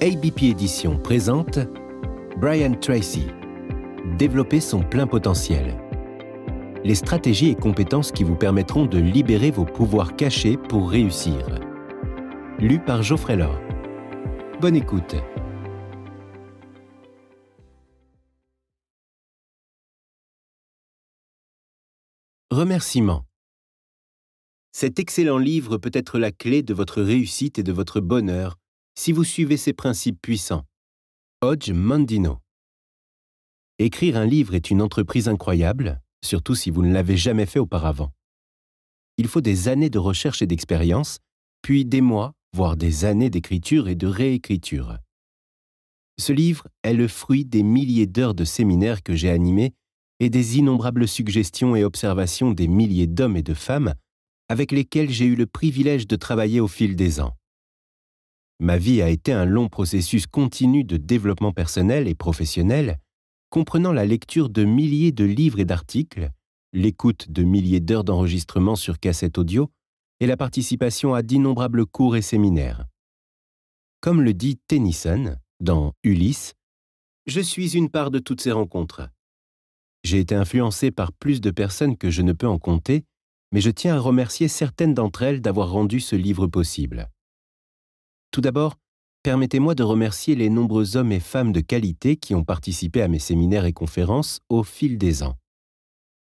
ABP Édition présente Brian Tracy, développer son plein potentiel. Les stratégies et compétences qui vous permettront de libérer vos pouvoirs cachés pour réussir. Lu par Geoffrey Laure. Bonne écoute. Remerciements. Cet excellent livre peut être la clé de votre réussite et de votre bonheur si vous suivez ces principes puissants. Hodge Mandino. Écrire un livre est une entreprise incroyable, surtout si vous ne l'avez jamais fait auparavant. Il faut des années de recherche et d'expérience, puis des mois, voire des années d'écriture et de réécriture. Ce livre est le fruit des milliers d'heures de séminaires que j'ai animés et des innombrables suggestions et observations des milliers d'hommes et de femmes avec lesquels j'ai eu le privilège de travailler au fil des ans. Ma vie a été un long processus continu de développement personnel et professionnel, comprenant la lecture de milliers de livres et d'articles, l'écoute de milliers d'heures d'enregistrement sur cassette audio et la participation à d'innombrables cours et séminaires. Comme le dit Tennyson dans Ulysse, je suis une part de toutes ces rencontres. J'ai été influencé par plus de personnes que je ne peux en compter, mais je tiens à remercier certaines d'entre elles d'avoir rendu ce livre possible. Tout d'abord, permettez-moi de remercier les nombreux hommes et femmes de qualité qui ont participé à mes séminaires et conférences au fil des ans.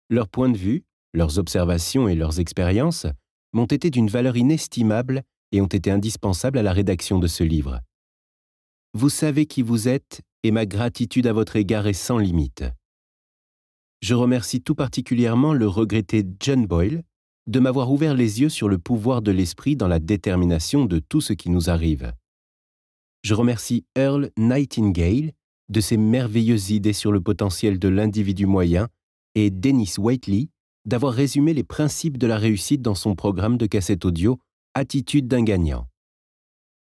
Leurs points de vue, leurs observations et leurs expériences m'ont été d'une valeur inestimable et ont été indispensables à la rédaction de ce livre. Vous savez qui vous êtes et ma gratitude à votre égard est sans limite. Je remercie tout particulièrement le regretté John Boyle, de m'avoir ouvert les yeux sur le pouvoir de l'esprit dans la détermination de tout ce qui nous arrive. Je remercie Earl Nightingale de ses merveilleuses idées sur le potentiel de l'individu moyen et Dennis Whiteley d'avoir résumé les principes de la réussite dans son programme de cassette audio Attitude d'un gagnant.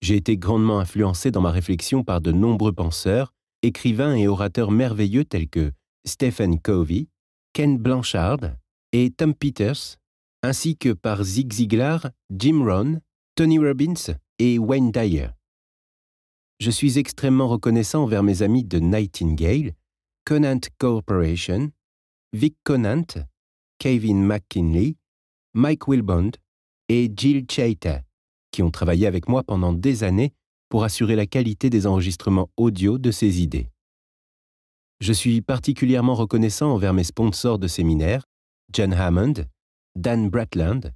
J'ai été grandement influencé dans ma réflexion par de nombreux penseurs, écrivains et orateurs merveilleux tels que Stephen Covey, Ken Blanchard et Tom Peters, ainsi que par Zig Ziglar, Jim Ron, Tony Robbins et Wayne Dyer. Je suis extrêmement reconnaissant envers mes amis de Nightingale, Conant Corporation, Vic Conant, Kevin McKinley, Mike Wilbond et Jill Chaita, qui ont travaillé avec moi pendant des années pour assurer la qualité des enregistrements audio de ces idées. Je suis particulièrement reconnaissant envers mes sponsors de séminaires, John Hammond, Dan Bratland,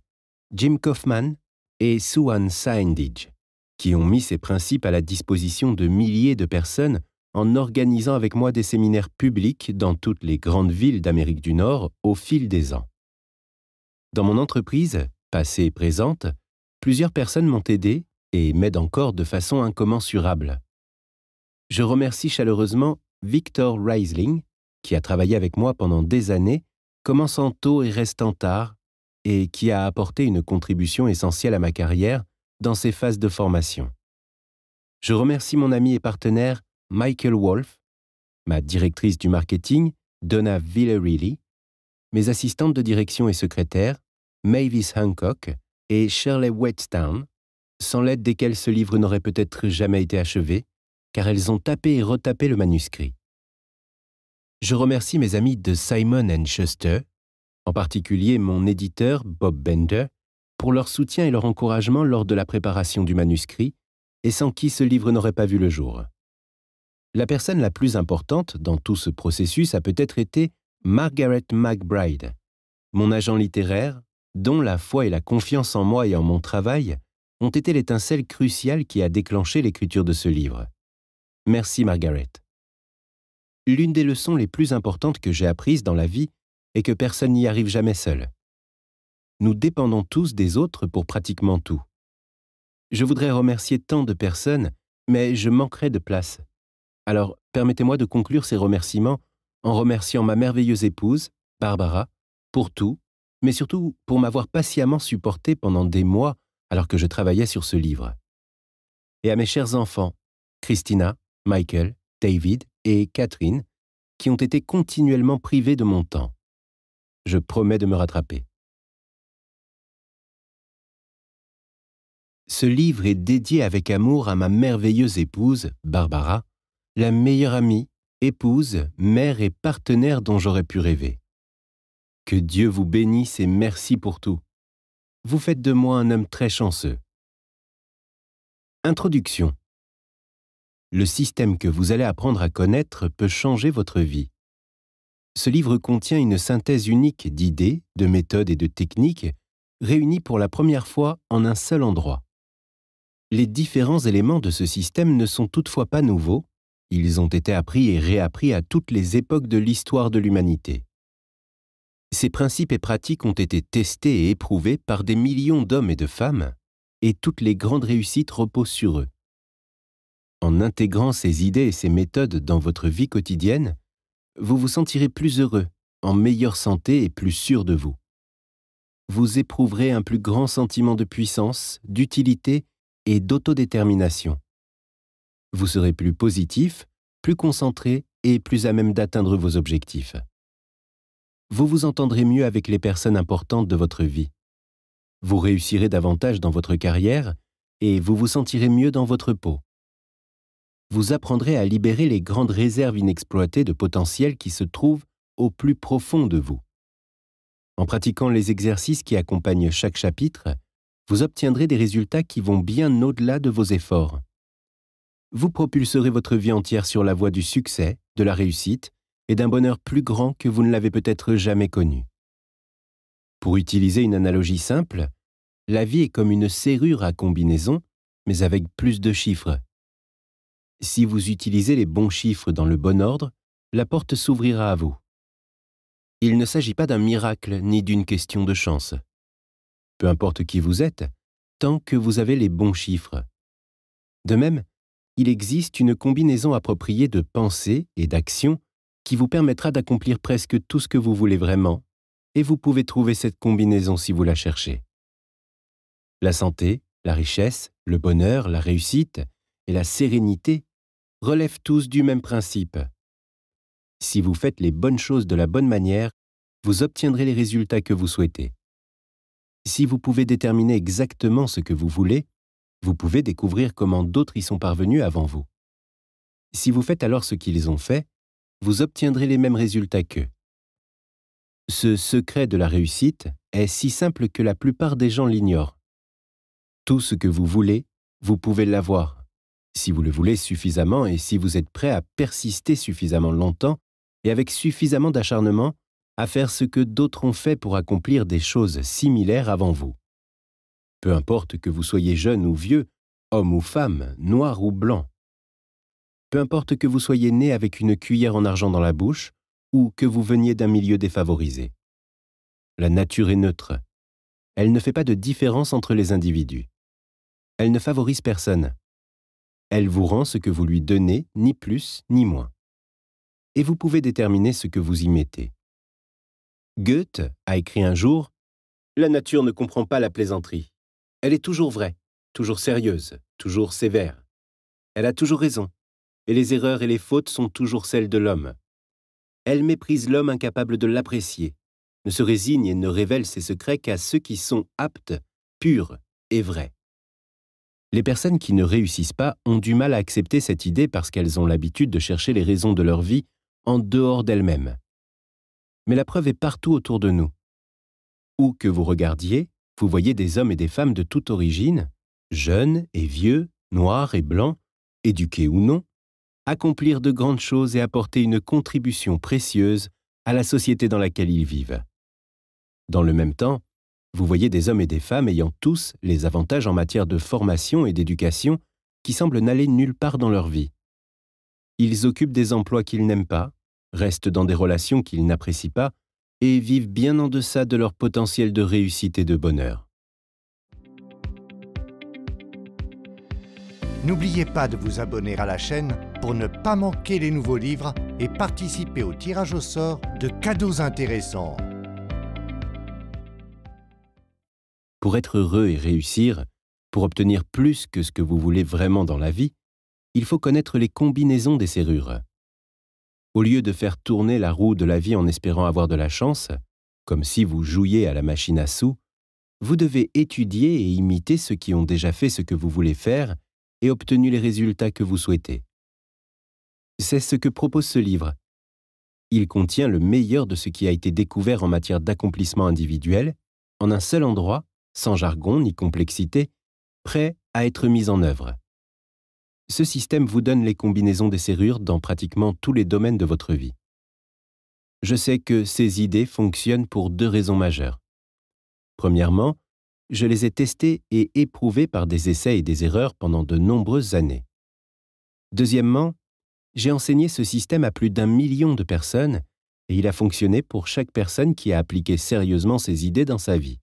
Jim Kaufman et Suan Saindig, qui ont mis ces principes à la disposition de milliers de personnes en organisant avec moi des séminaires publics dans toutes les grandes villes d'Amérique du Nord au fil des ans. Dans mon entreprise, passée et présente, plusieurs personnes m'ont aidé et m'aident encore de façon incommensurable. Je remercie chaleureusement Victor Reisling, qui a travaillé avec moi pendant des années, commençant tôt et restant tard, et qui a apporté une contribution essentielle à ma carrière dans ces phases de formation. Je remercie mon ami et partenaire Michael Wolf, ma directrice du marketing, Donna Villarilly, mes assistantes de direction et secrétaire Mavis Hancock et Shirley Whetstown, sans l'aide desquelles ce livre n'aurait peut-être jamais été achevé, car elles ont tapé et retapé le manuscrit. Je remercie mes amis de Simon Schuster, en particulier mon éditeur Bob Bender, pour leur soutien et leur encouragement lors de la préparation du manuscrit, et sans qui ce livre n'aurait pas vu le jour. La personne la plus importante dans tout ce processus a peut-être été Margaret McBride, mon agent littéraire, dont la foi et la confiance en moi et en mon travail ont été l'étincelle cruciale qui a déclenché l'écriture de ce livre. Merci Margaret. L'une des leçons les plus importantes que j'ai apprises dans la vie et que personne n'y arrive jamais seul. Nous dépendons tous des autres pour pratiquement tout. Je voudrais remercier tant de personnes, mais je manquerai de place. Alors, permettez-moi de conclure ces remerciements en remerciant ma merveilleuse épouse, Barbara, pour tout, mais surtout pour m'avoir patiemment supporté pendant des mois alors que je travaillais sur ce livre. Et à mes chers enfants, Christina, Michael, David et Catherine, qui ont été continuellement privés de mon temps. Je promets de me rattraper. Ce livre est dédié avec amour à ma merveilleuse épouse, Barbara, la meilleure amie, épouse, mère et partenaire dont j'aurais pu rêver. Que Dieu vous bénisse et merci pour tout. Vous faites de moi un homme très chanceux. Introduction. Le système que vous allez apprendre à connaître peut changer votre vie ce livre contient une synthèse unique d'idées, de méthodes et de techniques réunies pour la première fois en un seul endroit. Les différents éléments de ce système ne sont toutefois pas nouveaux, ils ont été appris et réappris à toutes les époques de l'histoire de l'humanité. Ces principes et pratiques ont été testés et éprouvés par des millions d'hommes et de femmes, et toutes les grandes réussites reposent sur eux. En intégrant ces idées et ces méthodes dans votre vie quotidienne, vous vous sentirez plus heureux, en meilleure santé et plus sûr de vous. Vous éprouverez un plus grand sentiment de puissance, d'utilité et d'autodétermination. Vous serez plus positif, plus concentré et plus à même d'atteindre vos objectifs. Vous vous entendrez mieux avec les personnes importantes de votre vie. Vous réussirez davantage dans votre carrière et vous vous sentirez mieux dans votre peau vous apprendrez à libérer les grandes réserves inexploitées de potentiel qui se trouvent au plus profond de vous. En pratiquant les exercices qui accompagnent chaque chapitre, vous obtiendrez des résultats qui vont bien au-delà de vos efforts. Vous propulserez votre vie entière sur la voie du succès, de la réussite et d'un bonheur plus grand que vous ne l'avez peut-être jamais connu. Pour utiliser une analogie simple, la vie est comme une serrure à combinaison, mais avec plus de chiffres. Si vous utilisez les bons chiffres dans le bon ordre, la porte s'ouvrira à vous. Il ne s'agit pas d'un miracle ni d'une question de chance. Peu importe qui vous êtes, tant que vous avez les bons chiffres. De même, il existe une combinaison appropriée de pensées et d'action qui vous permettra d'accomplir presque tout ce que vous voulez vraiment, et vous pouvez trouver cette combinaison si vous la cherchez. La santé, la richesse, le bonheur, la réussite et la sérénité relèvent tous du même principe. Si vous faites les bonnes choses de la bonne manière, vous obtiendrez les résultats que vous souhaitez. Si vous pouvez déterminer exactement ce que vous voulez, vous pouvez découvrir comment d'autres y sont parvenus avant vous. Si vous faites alors ce qu'ils ont fait, vous obtiendrez les mêmes résultats qu'eux. Ce secret de la réussite est si simple que la plupart des gens l'ignorent. Tout ce que vous voulez, vous pouvez l'avoir si vous le voulez suffisamment et si vous êtes prêt à persister suffisamment longtemps et avec suffisamment d'acharnement à faire ce que d'autres ont fait pour accomplir des choses similaires avant vous. Peu importe que vous soyez jeune ou vieux, homme ou femme, noir ou blanc. Peu importe que vous soyez né avec une cuillère en argent dans la bouche ou que vous veniez d'un milieu défavorisé. La nature est neutre. Elle ne fait pas de différence entre les individus. Elle ne favorise personne. Elle vous rend ce que vous lui donnez, ni plus ni moins. Et vous pouvez déterminer ce que vous y mettez. Goethe a écrit un jour La nature ne comprend pas la plaisanterie. Elle est toujours vraie, toujours sérieuse, toujours sévère. Elle a toujours raison, et les erreurs et les fautes sont toujours celles de l'homme. Elle méprise l'homme incapable de l'apprécier, ne se résigne et ne révèle ses secrets qu'à ceux qui sont aptes, purs et vrais. Les personnes qui ne réussissent pas ont du mal à accepter cette idée parce qu'elles ont l'habitude de chercher les raisons de leur vie en dehors d'elles-mêmes. Mais la preuve est partout autour de nous. Où que vous regardiez, vous voyez des hommes et des femmes de toute origine, jeunes et vieux, noirs et blancs, éduqués ou non, accomplir de grandes choses et apporter une contribution précieuse à la société dans laquelle ils vivent. Dans le même temps, vous voyez des hommes et des femmes ayant tous les avantages en matière de formation et d'éducation qui semblent n'aller nulle part dans leur vie. Ils occupent des emplois qu'ils n'aiment pas, restent dans des relations qu'ils n'apprécient pas et vivent bien en deçà de leur potentiel de réussite et de bonheur. N'oubliez pas de vous abonner à la chaîne pour ne pas manquer les nouveaux livres et participer au tirage au sort de cadeaux intéressants. Pour être heureux et réussir, pour obtenir plus que ce que vous voulez vraiment dans la vie, il faut connaître les combinaisons des serrures. Au lieu de faire tourner la roue de la vie en espérant avoir de la chance, comme si vous jouiez à la machine à sous, vous devez étudier et imiter ceux qui ont déjà fait ce que vous voulez faire et obtenu les résultats que vous souhaitez. C'est ce que propose ce livre. Il contient le meilleur de ce qui a été découvert en matière d'accomplissement individuel, en un seul endroit, sans jargon ni complexité, prêt à être mis en œuvre. Ce système vous donne les combinaisons des serrures dans pratiquement tous les domaines de votre vie. Je sais que ces idées fonctionnent pour deux raisons majeures. Premièrement, je les ai testées et éprouvées par des essais et des erreurs pendant de nombreuses années. Deuxièmement, j'ai enseigné ce système à plus d'un million de personnes et il a fonctionné pour chaque personne qui a appliqué sérieusement ces idées dans sa vie.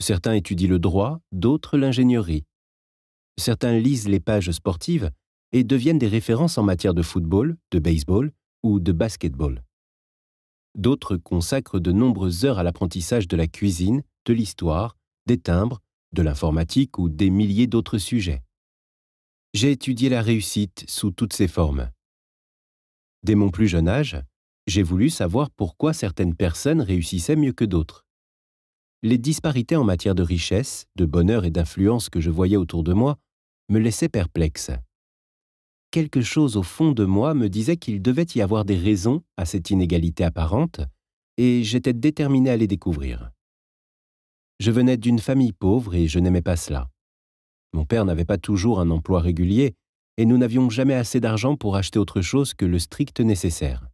Certains étudient le droit, d'autres l'ingénierie. Certains lisent les pages sportives et deviennent des références en matière de football, de baseball ou de basketball. D'autres consacrent de nombreuses heures à l'apprentissage de la cuisine, de l'histoire, des timbres, de l'informatique ou des milliers d'autres sujets. J'ai étudié la réussite sous toutes ses formes. Dès mon plus jeune âge, j'ai voulu savoir pourquoi certaines personnes réussissaient mieux que d'autres les disparités en matière de richesse, de bonheur et d'influence que je voyais autour de moi me laissaient perplexe. Quelque chose au fond de moi me disait qu'il devait y avoir des raisons à cette inégalité apparente, et j'étais déterminé à les découvrir. Je venais d'une famille pauvre et je n'aimais pas cela. Mon père n'avait pas toujours un emploi régulier, et nous n'avions jamais assez d'argent pour acheter autre chose que le strict nécessaire.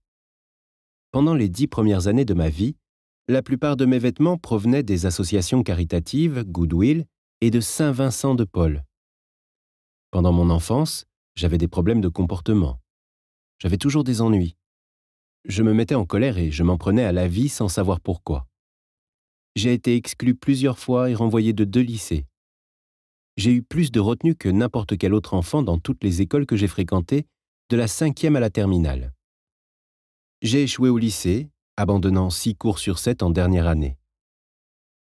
Pendant les dix premières années de ma vie, la plupart de mes vêtements provenaient des associations caritatives, Goodwill, et de Saint-Vincent de Paul. Pendant mon enfance, j'avais des problèmes de comportement. J'avais toujours des ennuis. Je me mettais en colère et je m'en prenais à la vie sans savoir pourquoi. J'ai été exclu plusieurs fois et renvoyé de deux lycées. J'ai eu plus de retenue que n'importe quel autre enfant dans toutes les écoles que j'ai fréquentées, de la cinquième à la terminale. J'ai échoué au lycée, abandonnant six cours sur sept en dernière année.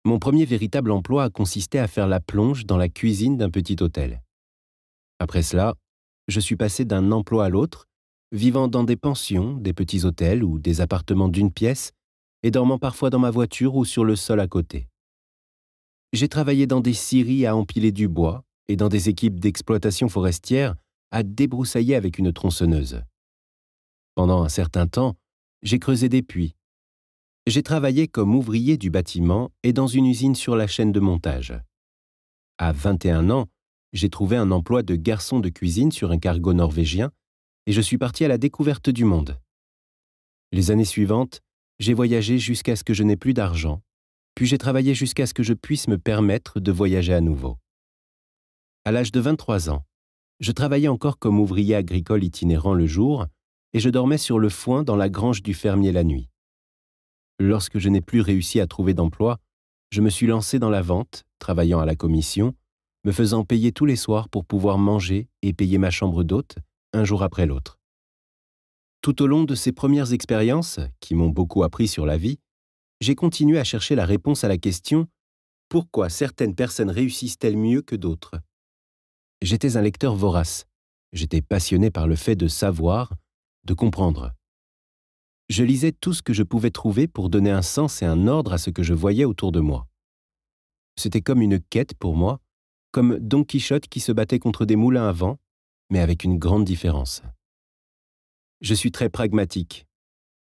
Mon premier véritable emploi a consisté à faire la plonge dans la cuisine d'un petit hôtel. Après cela, je suis passé d'un emploi à l'autre, vivant dans des pensions, des petits hôtels ou des appartements d'une pièce, et dormant parfois dans ma voiture ou sur le sol à côté. J'ai travaillé dans des scieries à empiler du bois et dans des équipes d'exploitation forestière à débroussailler avec une tronçonneuse. Pendant un certain temps, j'ai creusé des puits, j'ai travaillé comme ouvrier du bâtiment et dans une usine sur la chaîne de montage. À 21 ans, j'ai trouvé un emploi de garçon de cuisine sur un cargo norvégien et je suis parti à la découverte du monde. Les années suivantes, j'ai voyagé jusqu'à ce que je n'ai plus d'argent, puis j'ai travaillé jusqu'à ce que je puisse me permettre de voyager à nouveau. À l'âge de 23 ans, je travaillais encore comme ouvrier agricole itinérant le jour et je dormais sur le foin dans la grange du fermier la nuit lorsque je n'ai plus réussi à trouver d'emploi, je me suis lancé dans la vente, travaillant à la commission, me faisant payer tous les soirs pour pouvoir manger et payer ma chambre d'hôte, un jour après l'autre. Tout au long de ces premières expériences, qui m'ont beaucoup appris sur la vie, j'ai continué à chercher la réponse à la question Pourquoi certaines personnes réussissent-elles mieux que d'autres J'étais un lecteur vorace. J'étais passionné par le fait de savoir, de comprendre je lisais tout ce que je pouvais trouver pour donner un sens et un ordre à ce que je voyais autour de moi. C'était comme une quête pour moi, comme Don Quichotte qui se battait contre des moulins à vent, mais avec une grande différence. Je suis très pragmatique.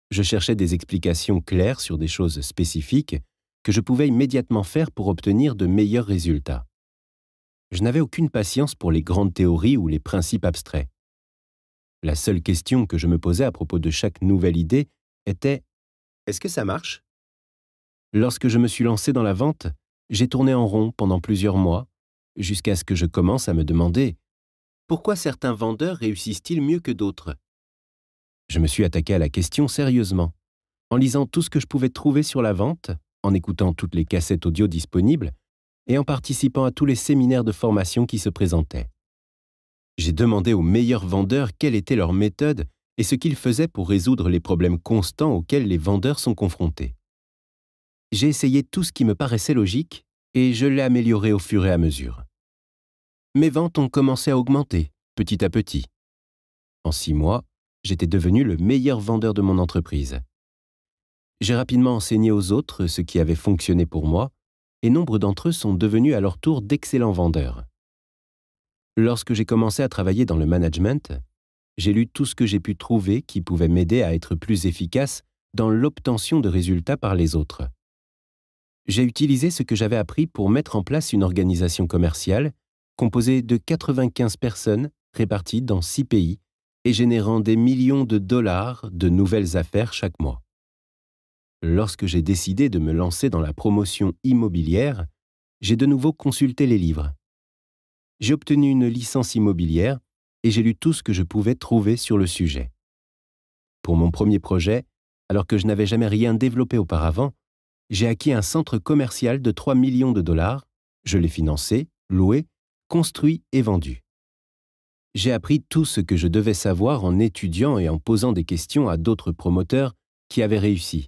Je cherchais des explications claires sur des choses spécifiques que je pouvais immédiatement faire pour obtenir de meilleurs résultats. Je n'avais aucune patience pour les grandes théories ou les principes abstraits. La seule question que je me posais à propos de chaque nouvelle idée était Est-ce que ça marche Lorsque je me suis lancé dans la vente, j'ai tourné en rond pendant plusieurs mois, jusqu'à ce que je commence à me demander Pourquoi certains vendeurs réussissent-ils mieux que d'autres Je me suis attaqué à la question sérieusement. En lisant tout ce que je pouvais trouver sur la vente, en écoutant toutes les cassettes audio disponibles et en participant à tous les séminaires de formation qui se présentaient. J'ai demandé aux meilleurs vendeurs quelle était leur méthode et ce qu'ils faisaient pour résoudre les problèmes constants auxquels les vendeurs sont confrontés. J'ai essayé tout ce qui me paraissait logique et je l'ai amélioré au fur et à mesure. Mes ventes ont commencé à augmenter, petit à petit. En six mois, j'étais devenu le meilleur vendeur de mon entreprise. J'ai rapidement enseigné aux autres ce qui avait fonctionné pour moi, et nombre d'entre eux sont devenus à leur tour d'excellents vendeurs. Lorsque j'ai commencé à travailler dans le management, j'ai lu tout ce que j'ai pu trouver qui pouvait m'aider à être plus efficace dans l'obtention de résultats par les autres. J'ai utilisé ce que j'avais appris pour mettre en place une organisation commerciale composée de 95 personnes réparties dans 6 pays et générant des millions de dollars de nouvelles affaires chaque mois. Lorsque j'ai décidé de me lancer dans la promotion immobilière, j'ai de nouveau consulté les livres j'ai obtenu une licence immobilière et j'ai lu tout ce que je pouvais trouver sur le sujet. Pour mon premier projet, alors que je n'avais jamais rien développé auparavant, j'ai acquis un centre commercial de 3 millions de dollars, je l'ai financé, loué, construit et vendu. J'ai appris tout ce que je devais savoir en étudiant et en posant des questions à d'autres promoteurs qui avaient réussi.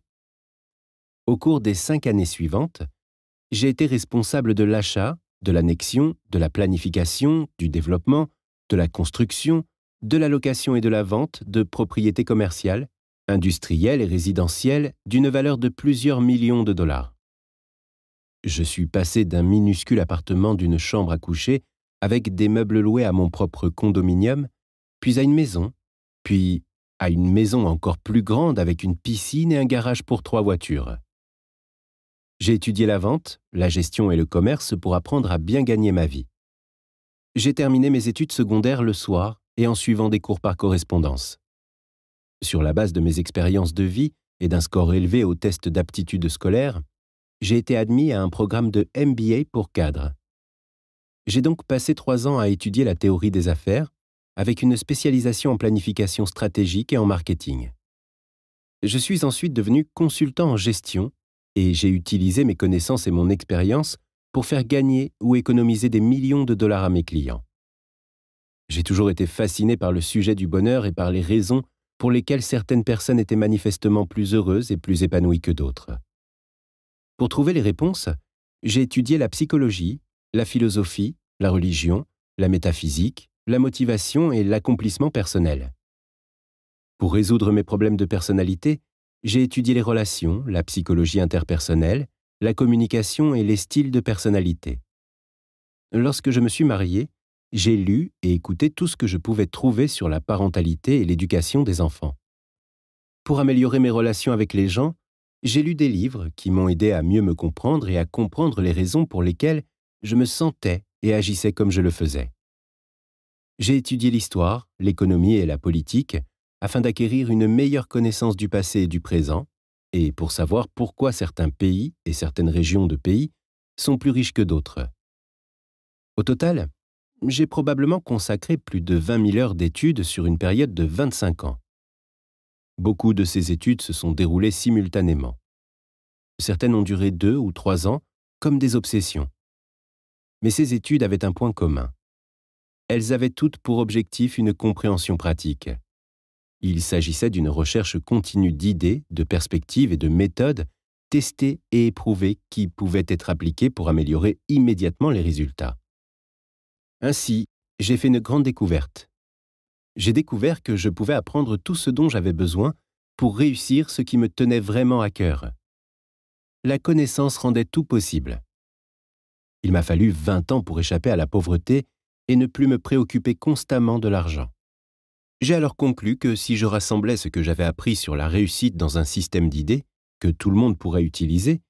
Au cours des cinq années suivantes, j'ai été responsable de l'achat, de l'annexion, de la planification, du développement, de la construction, de la location et de la vente de propriétés commerciales, industrielles et résidentielles d'une valeur de plusieurs millions de dollars. Je suis passé d'un minuscule appartement d'une chambre à coucher avec des meubles loués à mon propre condominium, puis à une maison, puis à une maison encore plus grande avec une piscine et un garage pour trois voitures. J'ai étudié la vente, la gestion et le commerce pour apprendre à bien gagner ma vie. J'ai terminé mes études secondaires le soir et en suivant des cours par correspondance. Sur la base de mes expériences de vie et d'un score élevé aux tests d'aptitude scolaire, j'ai été admis à un programme de MBA pour cadre. J'ai donc passé trois ans à étudier la théorie des affaires, avec une spécialisation en planification stratégique et en marketing. Je suis ensuite devenu consultant en gestion et j'ai utilisé mes connaissances et mon expérience pour faire gagner ou économiser des millions de dollars à mes clients. J'ai toujours été fasciné par le sujet du bonheur et par les raisons pour lesquelles certaines personnes étaient manifestement plus heureuses et plus épanouies que d'autres. Pour trouver les réponses, j'ai étudié la psychologie, la philosophie, la religion, la métaphysique, la motivation et l'accomplissement personnel. Pour résoudre mes problèmes de personnalité, j'ai étudié les relations, la psychologie interpersonnelle, la communication et les styles de personnalité. Lorsque je me suis marié, j'ai lu et écouté tout ce que je pouvais trouver sur la parentalité et l'éducation des enfants. Pour améliorer mes relations avec les gens, j'ai lu des livres qui m'ont aidé à mieux me comprendre et à comprendre les raisons pour lesquelles je me sentais et agissais comme je le faisais. J'ai étudié l'histoire, l'économie et la politique, afin d'acquérir une meilleure connaissance du passé et du présent, et pour savoir pourquoi certains pays et certaines régions de pays sont plus riches que d'autres. Au total, j'ai probablement consacré plus de 20 000 heures d'études sur une période de 25 ans. Beaucoup de ces études se sont déroulées simultanément. Certaines ont duré deux ou trois ans, comme des obsessions. Mais ces études avaient un point commun. Elles avaient toutes pour objectif une compréhension pratique. Il s'agissait d'une recherche continue d'idées, de perspectives et de méthodes testées et éprouvées qui pouvaient être appliquées pour améliorer immédiatement les résultats. Ainsi, j'ai fait une grande découverte. J'ai découvert que je pouvais apprendre tout ce dont j'avais besoin pour réussir ce qui me tenait vraiment à cœur. La connaissance rendait tout possible. Il m'a fallu 20 ans pour échapper à la pauvreté et ne plus me préoccuper constamment de l'argent. J'ai alors conclu que si je rassemblais ce que j'avais appris sur la réussite dans un système d'idées, que tout le monde pourrait utiliser,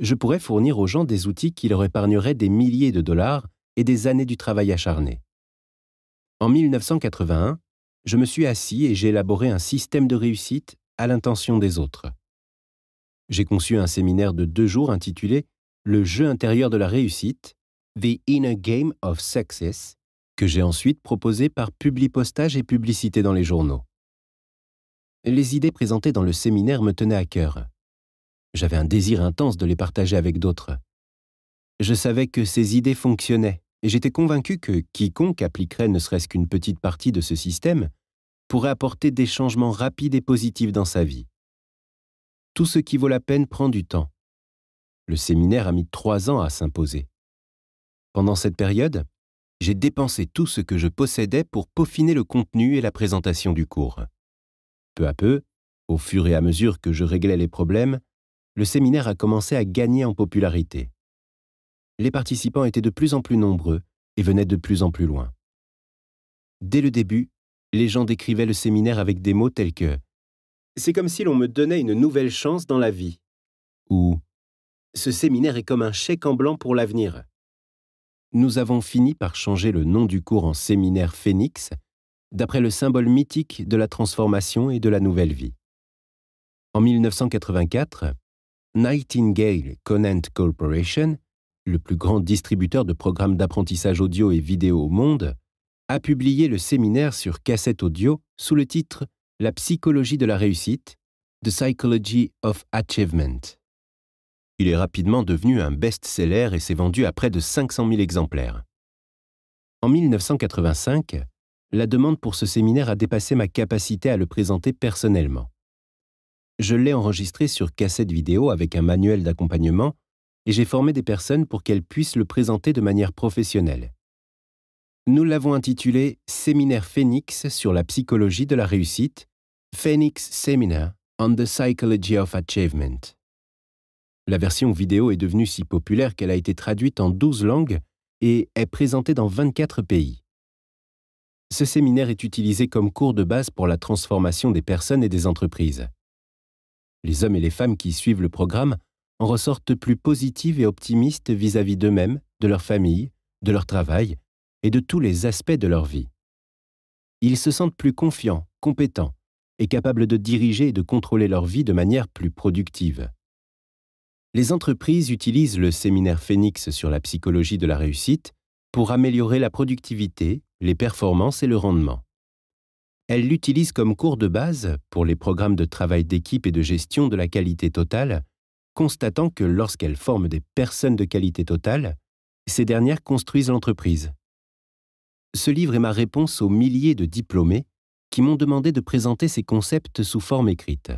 je pourrais fournir aux gens des outils qui leur épargneraient des milliers de dollars et des années du travail acharné. En 1981, je me suis assis et j'ai élaboré un système de réussite à l'intention des autres. J'ai conçu un séminaire de deux jours intitulé Le jeu intérieur de la réussite, The Inner Game of Success, que j'ai ensuite proposé par publipostage et publicité dans les journaux. Les idées présentées dans le séminaire me tenaient à cœur. J'avais un désir intense de les partager avec d'autres. Je savais que ces idées fonctionnaient, et j'étais convaincu que quiconque appliquerait ne serait-ce qu'une petite partie de ce système pourrait apporter des changements rapides et positifs dans sa vie. Tout ce qui vaut la peine prend du temps. Le séminaire a mis trois ans à s'imposer. Pendant cette période, j'ai dépensé tout ce que je possédais pour peaufiner le contenu et la présentation du cours. Peu à peu, au fur et à mesure que je réglais les problèmes, le séminaire a commencé à gagner en popularité. Les participants étaient de plus en plus nombreux et venaient de plus en plus loin. Dès le début, les gens décrivaient le séminaire avec des mots tels que ⁇ C'est comme si l'on me donnait une nouvelle chance dans la vie ⁇ ou ⁇ Ce séminaire est comme un chèque en blanc pour l'avenir ⁇ nous avons fini par changer le nom du cours en séminaire Phénix, d'après le symbole mythique de la transformation et de la nouvelle vie. En 1984, Nightingale Conant Corporation, le plus grand distributeur de programmes d'apprentissage audio et vidéo au monde, a publié le séminaire sur cassette audio sous le titre La psychologie de la réussite, The Psychology of Achievement. Il est rapidement devenu un best-seller et s'est vendu à près de 500 000 exemplaires. En 1985, la demande pour ce séminaire a dépassé ma capacité à le présenter personnellement. Je l'ai enregistré sur cassette vidéo avec un manuel d'accompagnement et j'ai formé des personnes pour qu'elles puissent le présenter de manière professionnelle. Nous l'avons intitulé Séminaire Phoenix sur la psychologie de la réussite, Phoenix Seminar on the Psychology of Achievement. La version vidéo est devenue si populaire qu'elle a été traduite en 12 langues et est présentée dans 24 pays. Ce séminaire est utilisé comme cours de base pour la transformation des personnes et des entreprises. Les hommes et les femmes qui suivent le programme en ressortent plus positives et optimistes vis-à-vis d'eux-mêmes, de leur famille, de leur travail et de tous les aspects de leur vie. Ils se sentent plus confiants, compétents et capables de diriger et de contrôler leur vie de manière plus productive les entreprises utilisent le séminaire Phoenix sur la psychologie de la réussite pour améliorer la productivité, les performances et le rendement. Elles l'utilisent comme cours de base pour les programmes de travail d'équipe et de gestion de la qualité totale, constatant que lorsqu'elles forment des personnes de qualité totale, ces dernières construisent l'entreprise. Ce livre est ma réponse aux milliers de diplômés qui m'ont demandé de présenter ces concepts sous forme écrite.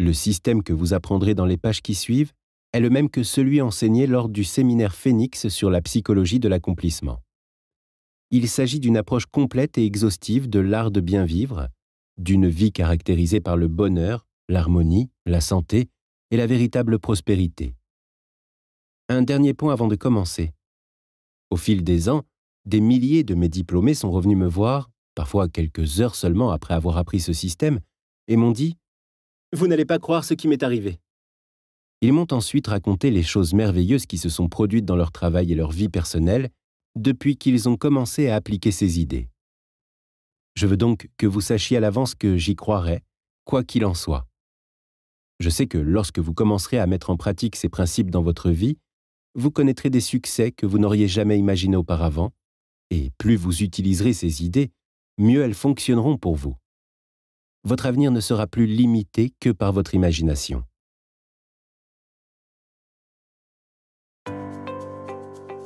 Le système que vous apprendrez dans les pages qui suivent est le même que celui enseigné lors du séminaire Phoenix sur la psychologie de l'accomplissement. Il s'agit d'une approche complète et exhaustive de l'art de bien vivre, d'une vie caractérisée par le bonheur, l'harmonie, la santé et la véritable prospérité. Un dernier point avant de commencer. Au fil des ans, des milliers de mes diplômés sont revenus me voir, parfois quelques heures seulement après avoir appris ce système, et m'ont dit vous n'allez pas croire ce qui m'est arrivé. Ils m'ont ensuite raconté les choses merveilleuses qui se sont produites dans leur travail et leur vie personnelle depuis qu'ils ont commencé à appliquer ces idées. Je veux donc que vous sachiez à l'avance que j'y croirai, quoi qu'il en soit. Je sais que lorsque vous commencerez à mettre en pratique ces principes dans votre vie, vous connaîtrez des succès que vous n'auriez jamais imaginés auparavant, et plus vous utiliserez ces idées, mieux elles fonctionneront pour vous votre avenir ne sera plus limité que par votre imagination.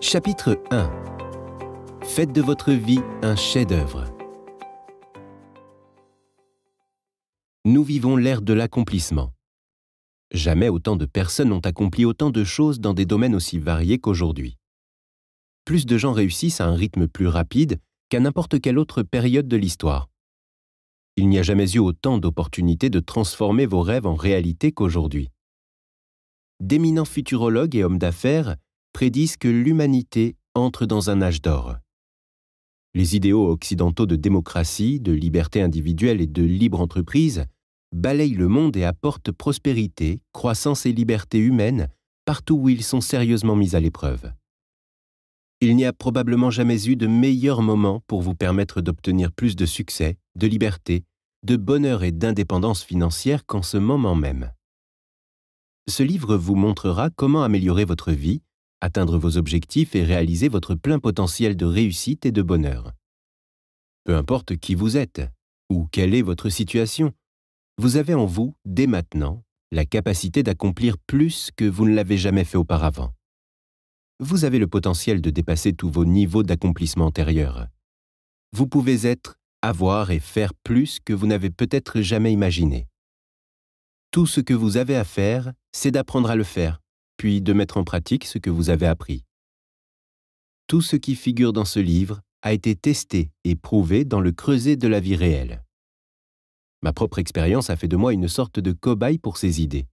Chapitre 1 Faites de votre vie un chef-d'œuvre. Nous vivons l'ère de l'accomplissement. Jamais autant de personnes n'ont accompli autant de choses dans des domaines aussi variés qu'aujourd'hui. Plus de gens réussissent à un rythme plus rapide qu'à n'importe quelle autre période de l'histoire. Il n'y a jamais eu autant d'opportunités de transformer vos rêves en réalité qu'aujourd'hui. D'éminents futurologues et hommes d'affaires prédisent que l'humanité entre dans un âge d'or. Les idéaux occidentaux de démocratie, de liberté individuelle et de libre entreprise balayent le monde et apportent prospérité, croissance et liberté humaine partout où ils sont sérieusement mis à l'épreuve. Il n'y a probablement jamais eu de meilleur moment pour vous permettre d'obtenir plus de succès, de liberté, de bonheur et d'indépendance financière qu'en ce moment même. Ce livre vous montrera comment améliorer votre vie, atteindre vos objectifs et réaliser votre plein potentiel de réussite et de bonheur. Peu importe qui vous êtes ou quelle est votre situation, vous avez en vous, dès maintenant, la capacité d'accomplir plus que vous ne l'avez jamais fait auparavant vous avez le potentiel de dépasser tous vos niveaux d'accomplissement antérieurs. Vous pouvez être, avoir et faire plus que vous n'avez peut-être jamais imaginé. Tout ce que vous avez à faire, c'est d'apprendre à le faire, puis de mettre en pratique ce que vous avez appris. Tout ce qui figure dans ce livre a été testé et prouvé dans le creuset de la vie réelle. Ma propre expérience a fait de moi une sorte de cobaye pour ces idées.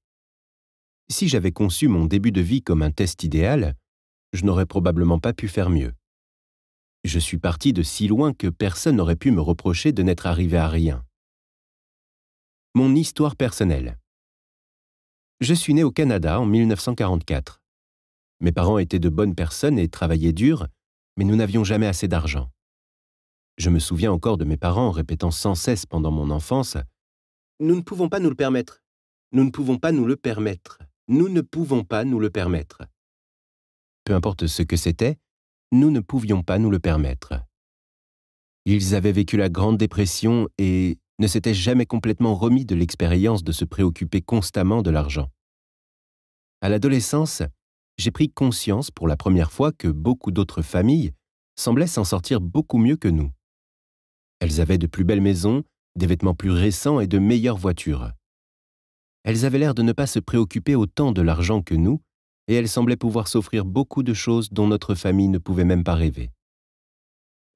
Si j'avais conçu mon début de vie comme un test idéal, je n'aurais probablement pas pu faire mieux. Je suis parti de si loin que personne n'aurait pu me reprocher de n'être arrivé à rien. Mon histoire personnelle. Je suis né au Canada en 1944. Mes parents étaient de bonnes personnes et travaillaient dur, mais nous n'avions jamais assez d'argent. Je me souviens encore de mes parents répétant sans cesse pendant mon enfance ⁇ Nous ne pouvons pas nous le permettre. Nous ne pouvons pas nous le permettre. Nous ne pouvons pas nous le permettre peu importe ce que c'était, nous ne pouvions pas nous le permettre. Ils avaient vécu la Grande Dépression et ne s'étaient jamais complètement remis de l'expérience de se préoccuper constamment de l'argent. À l'adolescence, j'ai pris conscience pour la première fois que beaucoup d'autres familles semblaient s'en sortir beaucoup mieux que nous. Elles avaient de plus belles maisons, des vêtements plus récents et de meilleures voitures. Elles avaient l'air de ne pas se préoccuper autant de l'argent que nous, et elle semblait pouvoir s'offrir beaucoup de choses dont notre famille ne pouvait même pas rêver.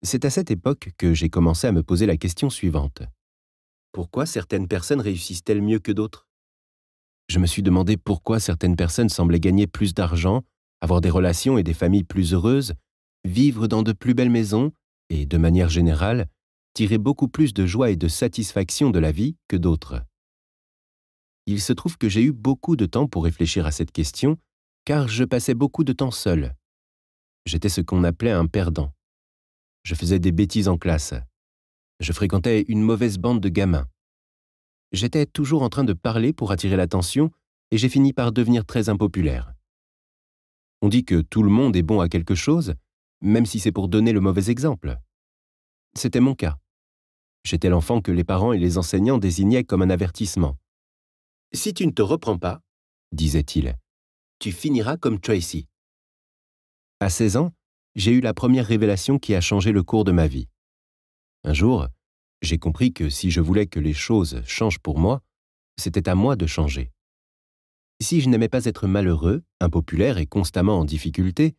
C'est à cette époque que j'ai commencé à me poser la question suivante. Pourquoi certaines personnes réussissent-elles mieux que d'autres Je me suis demandé pourquoi certaines personnes semblaient gagner plus d'argent, avoir des relations et des familles plus heureuses, vivre dans de plus belles maisons et, de manière générale, tirer beaucoup plus de joie et de satisfaction de la vie que d'autres. Il se trouve que j'ai eu beaucoup de temps pour réfléchir à cette question car je passais beaucoup de temps seul. J'étais ce qu'on appelait un perdant. Je faisais des bêtises en classe. Je fréquentais une mauvaise bande de gamins. J'étais toujours en train de parler pour attirer l'attention et j'ai fini par devenir très impopulaire. On dit que tout le monde est bon à quelque chose, même si c'est pour donner le mauvais exemple. C'était mon cas. J'étais l'enfant que les parents et les enseignants désignaient comme un avertissement. Si tu ne te reprends pas, disait-il, tu finiras comme Tracy. À 16 ans, j'ai eu la première révélation qui a changé le cours de ma vie. Un jour, j'ai compris que si je voulais que les choses changent pour moi, c'était à moi de changer. Si je n'aimais pas être malheureux, impopulaire et constamment en difficulté,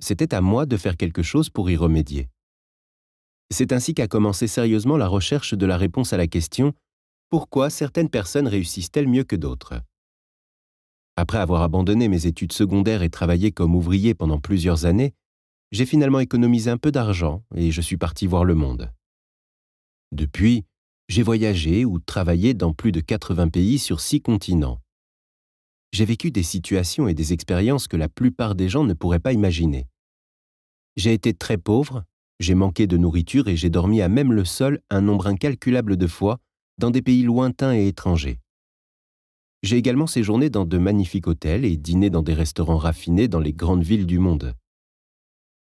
c'était à moi de faire quelque chose pour y remédier. C'est ainsi qu'a commencé sérieusement la recherche de la réponse à la question Pourquoi certaines personnes réussissent-elles mieux que d'autres après avoir abandonné mes études secondaires et travaillé comme ouvrier pendant plusieurs années, j'ai finalement économisé un peu d'argent et je suis parti voir le monde. Depuis, j'ai voyagé ou travaillé dans plus de 80 pays sur six continents. J'ai vécu des situations et des expériences que la plupart des gens ne pourraient pas imaginer. J'ai été très pauvre, j'ai manqué de nourriture et j'ai dormi à même le sol un nombre incalculable de fois dans des pays lointains et étrangers. J'ai également séjourné dans de magnifiques hôtels et dîné dans des restaurants raffinés dans les grandes villes du monde.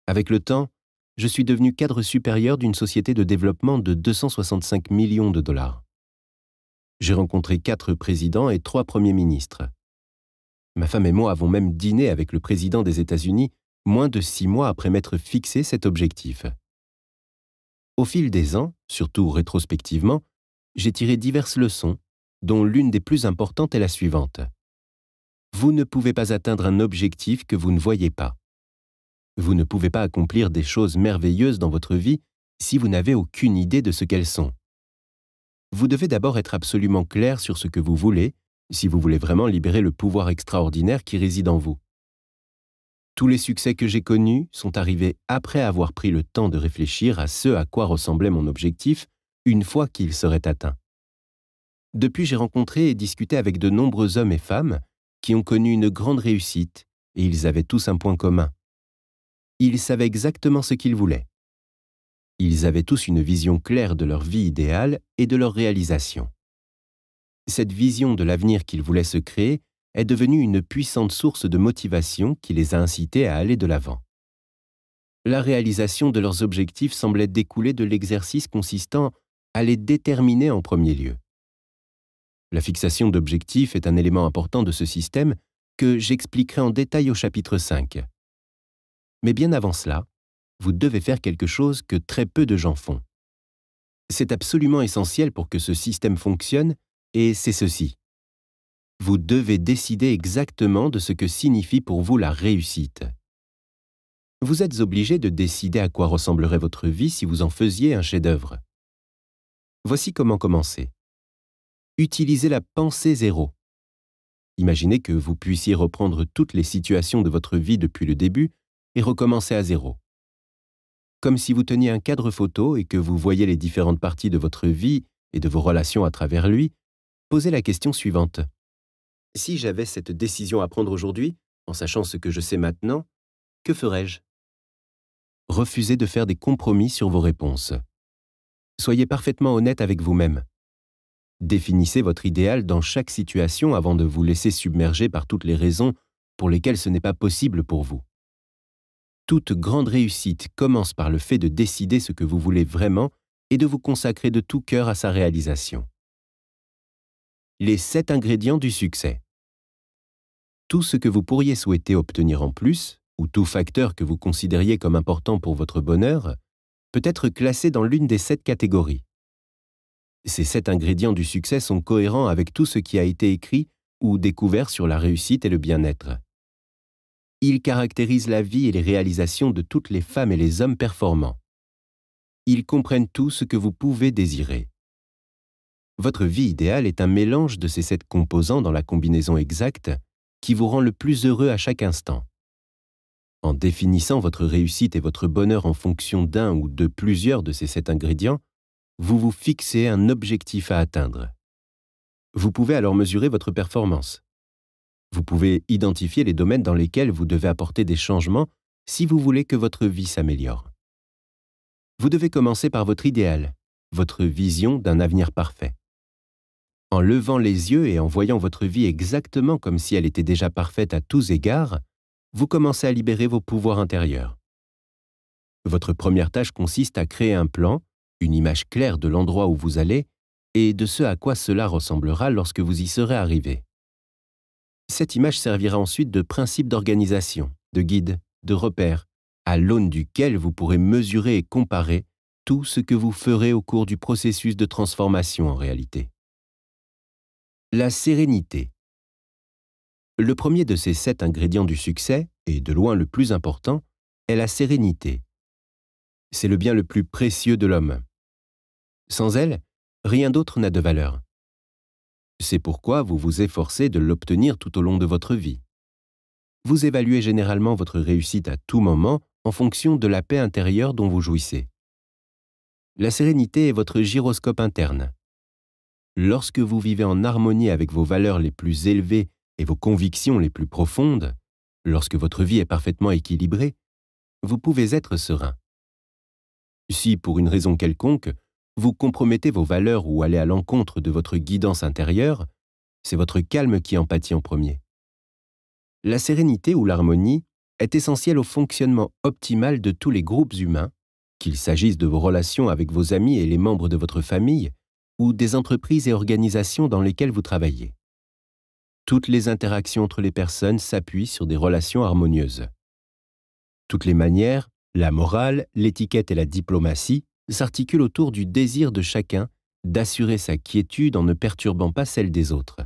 Avec le temps, je suis devenu cadre supérieur d'une société de développement de 265 millions de dollars. J'ai rencontré quatre présidents et trois premiers ministres. Ma femme et moi avons même dîné avec le président des États-Unis moins de six mois après m'être fixé cet objectif. Au fil des ans, surtout rétrospectivement, j'ai tiré diverses leçons dont l'une des plus importantes est la suivante. Vous ne pouvez pas atteindre un objectif que vous ne voyez pas. Vous ne pouvez pas accomplir des choses merveilleuses dans votre vie si vous n'avez aucune idée de ce qu'elles sont. Vous devez d'abord être absolument clair sur ce que vous voulez, si vous voulez vraiment libérer le pouvoir extraordinaire qui réside en vous. Tous les succès que j'ai connus sont arrivés après avoir pris le temps de réfléchir à ce à quoi ressemblait mon objectif une fois qu'il serait atteint. Depuis, j'ai rencontré et discuté avec de nombreux hommes et femmes qui ont connu une grande réussite et ils avaient tous un point commun. Ils savaient exactement ce qu'ils voulaient. Ils avaient tous une vision claire de leur vie idéale et de leur réalisation. Cette vision de l'avenir qu'ils voulaient se créer est devenue une puissante source de motivation qui les a incités à aller de l'avant. La réalisation de leurs objectifs semblait découler de l'exercice consistant à les déterminer en premier lieu. La fixation d'objectifs est un élément important de ce système que j'expliquerai en détail au chapitre 5. Mais bien avant cela, vous devez faire quelque chose que très peu de gens font. C'est absolument essentiel pour que ce système fonctionne, et c'est ceci. Vous devez décider exactement de ce que signifie pour vous la réussite. Vous êtes obligé de décider à quoi ressemblerait votre vie si vous en faisiez un chef-d'œuvre. Voici comment commencer utilisez la pensée zéro. Imaginez que vous puissiez reprendre toutes les situations de votre vie depuis le début et recommencer à zéro. Comme si vous teniez un cadre photo et que vous voyez les différentes parties de votre vie et de vos relations à travers lui, posez la question suivante. Si j'avais cette décision à prendre aujourd'hui, en sachant ce que je sais maintenant, que ferais-je Refusez de faire des compromis sur vos réponses. Soyez parfaitement honnête avec vous-même. Définissez votre idéal dans chaque situation avant de vous laisser submerger par toutes les raisons pour lesquelles ce n'est pas possible pour vous. Toute grande réussite commence par le fait de décider ce que vous voulez vraiment et de vous consacrer de tout cœur à sa réalisation. Les 7 ingrédients du succès. Tout ce que vous pourriez souhaiter obtenir en plus, ou tout facteur que vous considériez comme important pour votre bonheur, peut être classé dans l'une des sept catégories. Ces sept ingrédients du succès sont cohérents avec tout ce qui a été écrit ou découvert sur la réussite et le bien-être. Ils caractérisent la vie et les réalisations de toutes les femmes et les hommes performants. Ils comprennent tout ce que vous pouvez désirer. Votre vie idéale est un mélange de ces sept composants dans la combinaison exacte qui vous rend le plus heureux à chaque instant. En définissant votre réussite et votre bonheur en fonction d'un ou de plusieurs de ces sept ingrédients, vous vous fixez un objectif à atteindre. Vous pouvez alors mesurer votre performance. Vous pouvez identifier les domaines dans lesquels vous devez apporter des changements si vous voulez que votre vie s'améliore. Vous devez commencer par votre idéal, votre vision d'un avenir parfait. En levant les yeux et en voyant votre vie exactement comme si elle était déjà parfaite à tous égards, vous commencez à libérer vos pouvoirs intérieurs. Votre première tâche consiste à créer un plan une image claire de l'endroit où vous allez et de ce à quoi cela ressemblera lorsque vous y serez arrivé. Cette image servira ensuite de principe d'organisation, de guide, de repère, à l'aune duquel vous pourrez mesurer et comparer tout ce que vous ferez au cours du processus de transformation en réalité. La sérénité. Le premier de ces sept ingrédients du succès, et de loin le plus important, est la sérénité. C'est le bien le plus précieux de l'homme. Sans elle, rien d'autre n'a de valeur. C'est pourquoi vous vous efforcez de l'obtenir tout au long de votre vie. Vous évaluez généralement votre réussite à tout moment en fonction de la paix intérieure dont vous jouissez. La sérénité est votre gyroscope interne. Lorsque vous vivez en harmonie avec vos valeurs les plus élevées et vos convictions les plus profondes, lorsque votre vie est parfaitement équilibrée, vous pouvez être serein. Si, pour une raison quelconque, vous compromettez vos valeurs ou allez à l'encontre de votre guidance intérieure, c'est votre calme qui en pâtit en premier. La sérénité ou l'harmonie est essentielle au fonctionnement optimal de tous les groupes humains, qu'il s'agisse de vos relations avec vos amis et les membres de votre famille, ou des entreprises et organisations dans lesquelles vous travaillez. Toutes les interactions entre les personnes s'appuient sur des relations harmonieuses. Toutes les manières, la morale, l'étiquette et la diplomatie s'articule autour du désir de chacun d'assurer sa quiétude en ne perturbant pas celle des autres.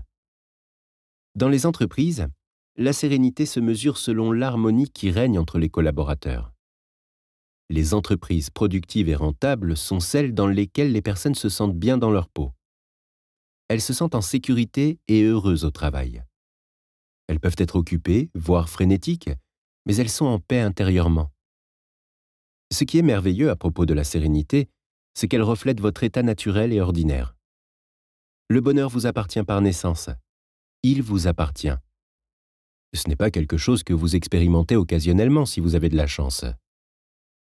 Dans les entreprises, la sérénité se mesure selon l'harmonie qui règne entre les collaborateurs. Les entreprises productives et rentables sont celles dans lesquelles les personnes se sentent bien dans leur peau. Elles se sentent en sécurité et heureuses au travail. Elles peuvent être occupées, voire frénétiques, mais elles sont en paix intérieurement. Ce qui est merveilleux à propos de la sérénité, c'est qu'elle reflète votre état naturel et ordinaire. Le bonheur vous appartient par naissance. Il vous appartient. Ce n'est pas quelque chose que vous expérimentez occasionnellement si vous avez de la chance.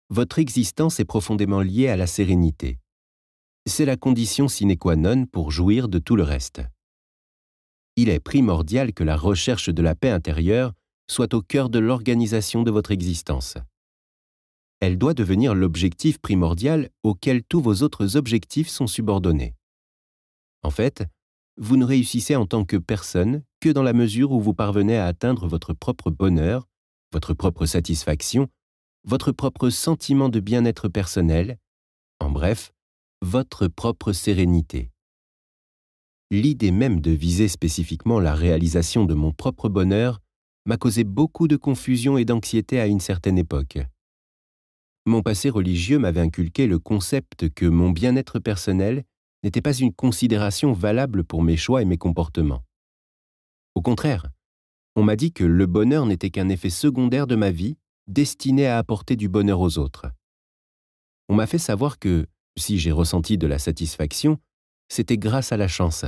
Votre existence est profondément liée à la sérénité. C'est la condition sine qua non pour jouir de tout le reste. Il est primordial que la recherche de la paix intérieure soit au cœur de l'organisation de votre existence elle doit devenir l'objectif primordial auquel tous vos autres objectifs sont subordonnés. En fait, vous ne réussissez en tant que personne que dans la mesure où vous parvenez à atteindre votre propre bonheur, votre propre satisfaction, votre propre sentiment de bien-être personnel, en bref, votre propre sérénité. L'idée même de viser spécifiquement la réalisation de mon propre bonheur m'a causé beaucoup de confusion et d'anxiété à une certaine époque. Mon passé religieux m'avait inculqué le concept que mon bien-être personnel n'était pas une considération valable pour mes choix et mes comportements. Au contraire, on m'a dit que le bonheur n'était qu'un effet secondaire de ma vie, destiné à apporter du bonheur aux autres. On m'a fait savoir que, si j'ai ressenti de la satisfaction, c'était grâce à la chance.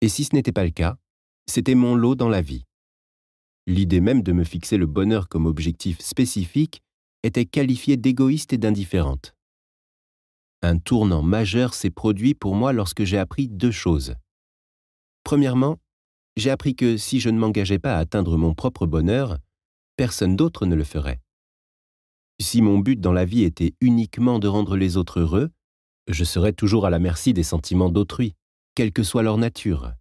Et si ce n'était pas le cas, c'était mon lot dans la vie. L'idée même de me fixer le bonheur comme objectif spécifique était qualifiée d'égoïste et d'indifférente. Un tournant majeur s'est produit pour moi lorsque j'ai appris deux choses. Premièrement, j'ai appris que si je ne m'engageais pas à atteindre mon propre bonheur, personne d'autre ne le ferait. Si mon but dans la vie était uniquement de rendre les autres heureux, je serais toujours à la merci des sentiments d'autrui, quelle que soit leur nature.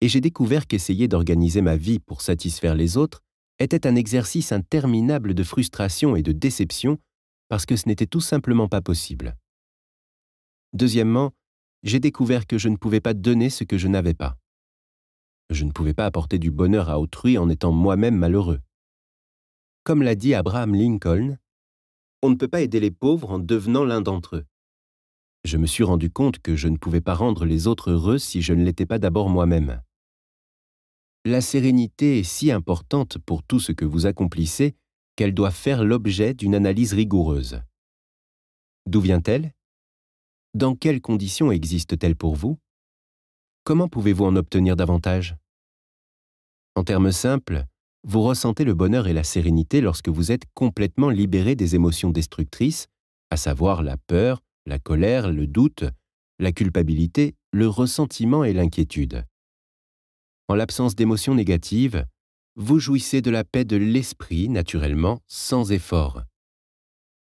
Et j'ai découvert qu'essayer d'organiser ma vie pour satisfaire les autres était un exercice interminable de frustration et de déception parce que ce n'était tout simplement pas possible. Deuxièmement, j'ai découvert que je ne pouvais pas donner ce que je n'avais pas. Je ne pouvais pas apporter du bonheur à autrui en étant moi-même malheureux. Comme l'a dit Abraham Lincoln, on ne peut pas aider les pauvres en devenant l'un d'entre eux. Je me suis rendu compte que je ne pouvais pas rendre les autres heureux si je ne l'étais pas d'abord moi-même la sérénité est si importante pour tout ce que vous accomplissez qu'elle doit faire l'objet d'une analyse rigoureuse. D'où vient-elle Dans quelles conditions existe-t-elle pour vous Comment pouvez-vous en obtenir davantage En termes simples, vous ressentez le bonheur et la sérénité lorsque vous êtes complètement libéré des émotions destructrices, à savoir la peur, la colère, le doute, la culpabilité, le ressentiment et l'inquiétude. En l'absence d'émotions négatives, vous jouissez de la paix de l'esprit naturellement, sans effort.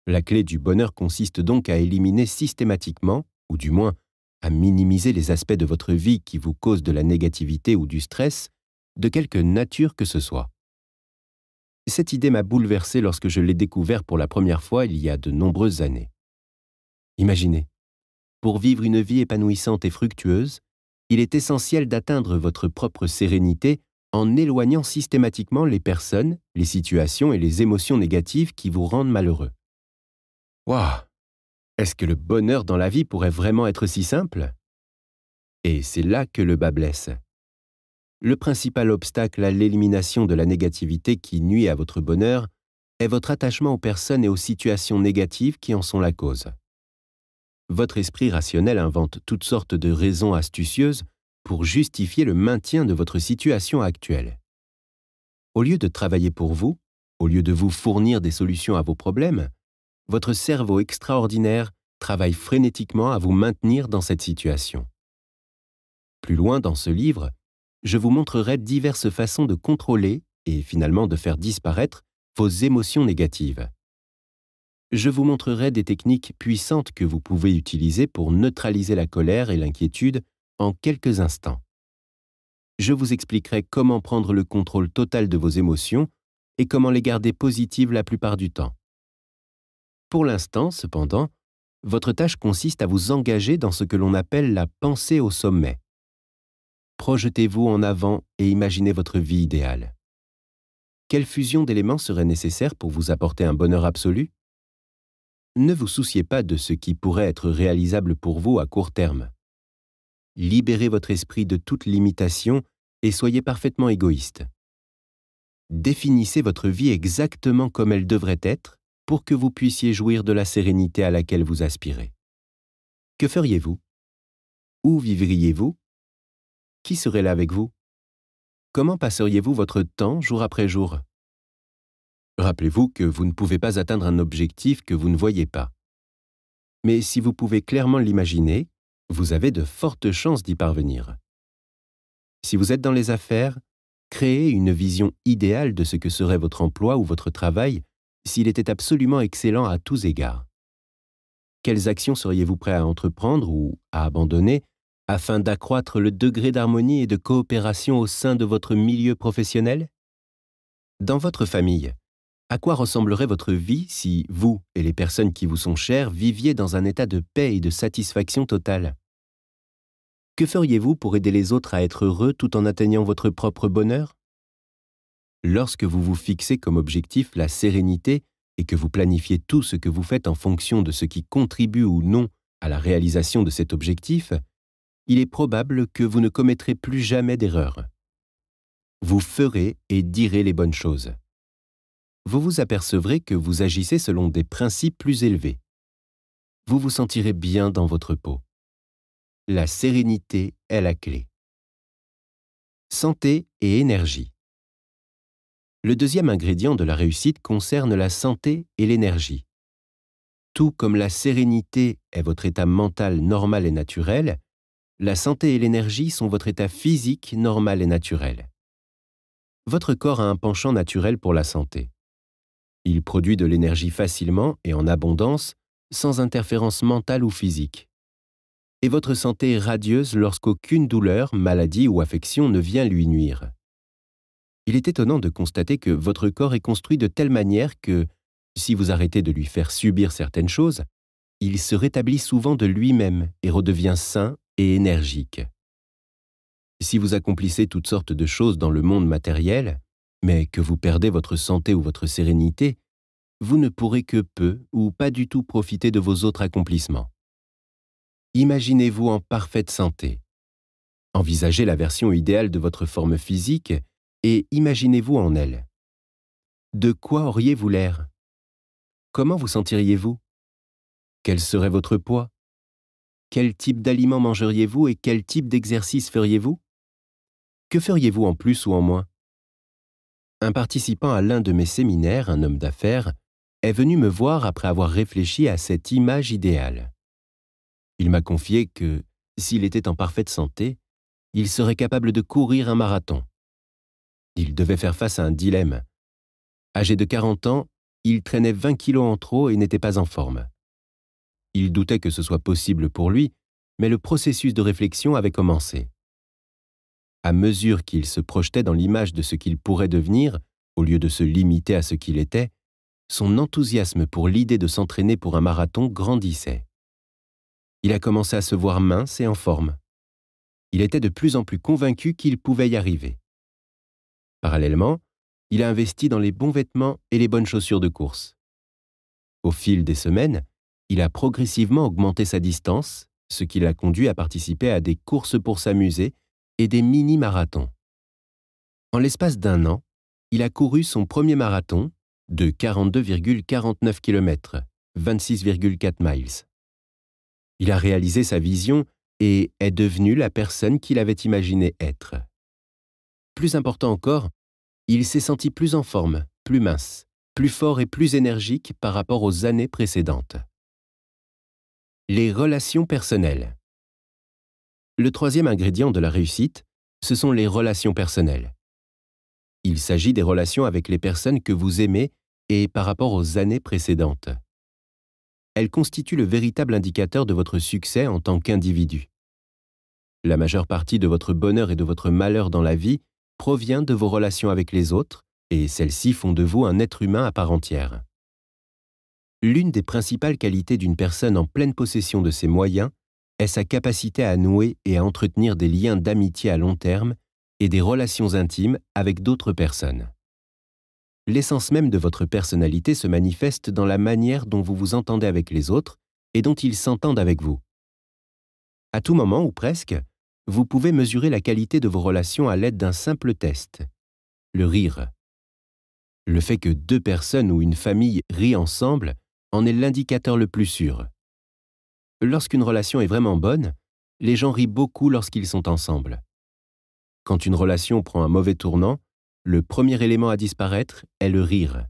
La clé du bonheur consiste donc à éliminer systématiquement, ou du moins à minimiser les aspects de votre vie qui vous causent de la négativité ou du stress, de quelque nature que ce soit. Cette idée m'a bouleversé lorsque je l'ai découvert pour la première fois il y a de nombreuses années. Imaginez, pour vivre une vie épanouissante et fructueuse, il est essentiel d'atteindre votre propre sérénité en éloignant systématiquement les personnes, les situations et les émotions négatives qui vous rendent malheureux. Waouh Est-ce que le bonheur dans la vie pourrait vraiment être si simple Et c'est là que le bas blesse. Le principal obstacle à l'élimination de la négativité qui nuit à votre bonheur est votre attachement aux personnes et aux situations négatives qui en sont la cause votre esprit rationnel invente toutes sortes de raisons astucieuses pour justifier le maintien de votre situation actuelle. Au lieu de travailler pour vous, au lieu de vous fournir des solutions à vos problèmes, votre cerveau extraordinaire travaille frénétiquement à vous maintenir dans cette situation. Plus loin dans ce livre, je vous montrerai diverses façons de contrôler et finalement de faire disparaître vos émotions négatives je vous montrerai des techniques puissantes que vous pouvez utiliser pour neutraliser la colère et l'inquiétude en quelques instants. Je vous expliquerai comment prendre le contrôle total de vos émotions et comment les garder positives la plupart du temps. Pour l'instant, cependant, votre tâche consiste à vous engager dans ce que l'on appelle la pensée au sommet. Projetez-vous en avant et imaginez votre vie idéale. Quelle fusion d'éléments serait nécessaire pour vous apporter un bonheur absolu ne vous souciez pas de ce qui pourrait être réalisable pour vous à court terme. Libérez votre esprit de toute limitation et soyez parfaitement égoïste. Définissez votre vie exactement comme elle devrait être pour que vous puissiez jouir de la sérénité à laquelle vous aspirez. Que feriez-vous Où vivriez-vous Qui serait là avec vous Comment passeriez-vous votre temps jour après jour Rappelez-vous que vous ne pouvez pas atteindre un objectif que vous ne voyez pas. Mais si vous pouvez clairement l'imaginer, vous avez de fortes chances d'y parvenir. Si vous êtes dans les affaires, créez une vision idéale de ce que serait votre emploi ou votre travail s'il était absolument excellent à tous égards. Quelles actions seriez-vous prêt à entreprendre ou à abandonner afin d'accroître le degré d'harmonie et de coopération au sein de votre milieu professionnel Dans votre famille, à quoi ressemblerait votre vie si vous et les personnes qui vous sont chères viviez dans un état de paix et de satisfaction totale Que feriez-vous pour aider les autres à être heureux tout en atteignant votre propre bonheur Lorsque vous vous fixez comme objectif la sérénité et que vous planifiez tout ce que vous faites en fonction de ce qui contribue ou non à la réalisation de cet objectif, il est probable que vous ne commettrez plus jamais d'erreurs. Vous ferez et direz les bonnes choses vous vous apercevrez que vous agissez selon des principes plus élevés. Vous vous sentirez bien dans votre peau. La sérénité est la clé. Santé et énergie. Le deuxième ingrédient de la réussite concerne la santé et l'énergie. Tout comme la sérénité est votre état mental normal et naturel, la santé et l'énergie sont votre état physique normal et naturel. Votre corps a un penchant naturel pour la santé. Il produit de l'énergie facilement et en abondance, sans interférence mentale ou physique. Et votre santé est radieuse lorsqu'aucune douleur, maladie ou affection ne vient lui nuire. Il est étonnant de constater que votre corps est construit de telle manière que, si vous arrêtez de lui faire subir certaines choses, il se rétablit souvent de lui-même et redevient sain et énergique. Si vous accomplissez toutes sortes de choses dans le monde matériel, mais que vous perdez votre santé ou votre sérénité, vous ne pourrez que peu ou pas du tout profiter de vos autres accomplissements. Imaginez-vous en parfaite santé. Envisagez la version idéale de votre forme physique et imaginez-vous en elle. De quoi auriez-vous l'air Comment vous sentiriez-vous Quel serait votre poids Quel type d'aliments mangeriez-vous et quel type d'exercice feriez-vous Que feriez-vous en plus ou en moins un participant à l'un de mes séminaires, un homme d'affaires, est venu me voir après avoir réfléchi à cette image idéale. Il m'a confié que, s'il était en parfaite santé, il serait capable de courir un marathon. Il devait faire face à un dilemme. Âgé de 40 ans, il traînait 20 kilos en trop et n'était pas en forme. Il doutait que ce soit possible pour lui, mais le processus de réflexion avait commencé à mesure qu'il se projetait dans l'image de ce qu'il pourrait devenir, au lieu de se limiter à ce qu'il était, son enthousiasme pour l'idée de s'entraîner pour un marathon grandissait. Il a commencé à se voir mince et en forme. Il était de plus en plus convaincu qu'il pouvait y arriver. Parallèlement, il a investi dans les bons vêtements et les bonnes chaussures de course. Au fil des semaines, il a progressivement augmenté sa distance, ce qui l'a conduit à participer à des courses pour s'amuser et des mini-marathons. En l'espace d'un an, il a couru son premier marathon de 42,49 km, 26,4 miles. Il a réalisé sa vision et est devenu la personne qu'il avait imaginé être. Plus important encore, il s'est senti plus en forme, plus mince, plus fort et plus énergique par rapport aux années précédentes. Les relations personnelles. Le troisième ingrédient de la réussite, ce sont les relations personnelles. Il s'agit des relations avec les personnes que vous aimez et par rapport aux années précédentes. Elles constituent le véritable indicateur de votre succès en tant qu'individu. La majeure partie de votre bonheur et de votre malheur dans la vie provient de vos relations avec les autres, et celles-ci font de vous un être humain à part entière. L'une des principales qualités d'une personne en pleine possession de ses moyens est sa capacité à nouer et à entretenir des liens d'amitié à long terme et des relations intimes avec d'autres personnes. L'essence même de votre personnalité se manifeste dans la manière dont vous vous entendez avec les autres et dont ils s'entendent avec vous. À tout moment ou presque, vous pouvez mesurer la qualité de vos relations à l'aide d'un simple test. Le rire. Le fait que deux personnes ou une famille rient ensemble en est l'indicateur le plus sûr. Lorsqu'une relation est vraiment bonne, les gens rient beaucoup lorsqu'ils sont ensemble. Quand une relation prend un mauvais tournant, le premier élément à disparaître est le rire.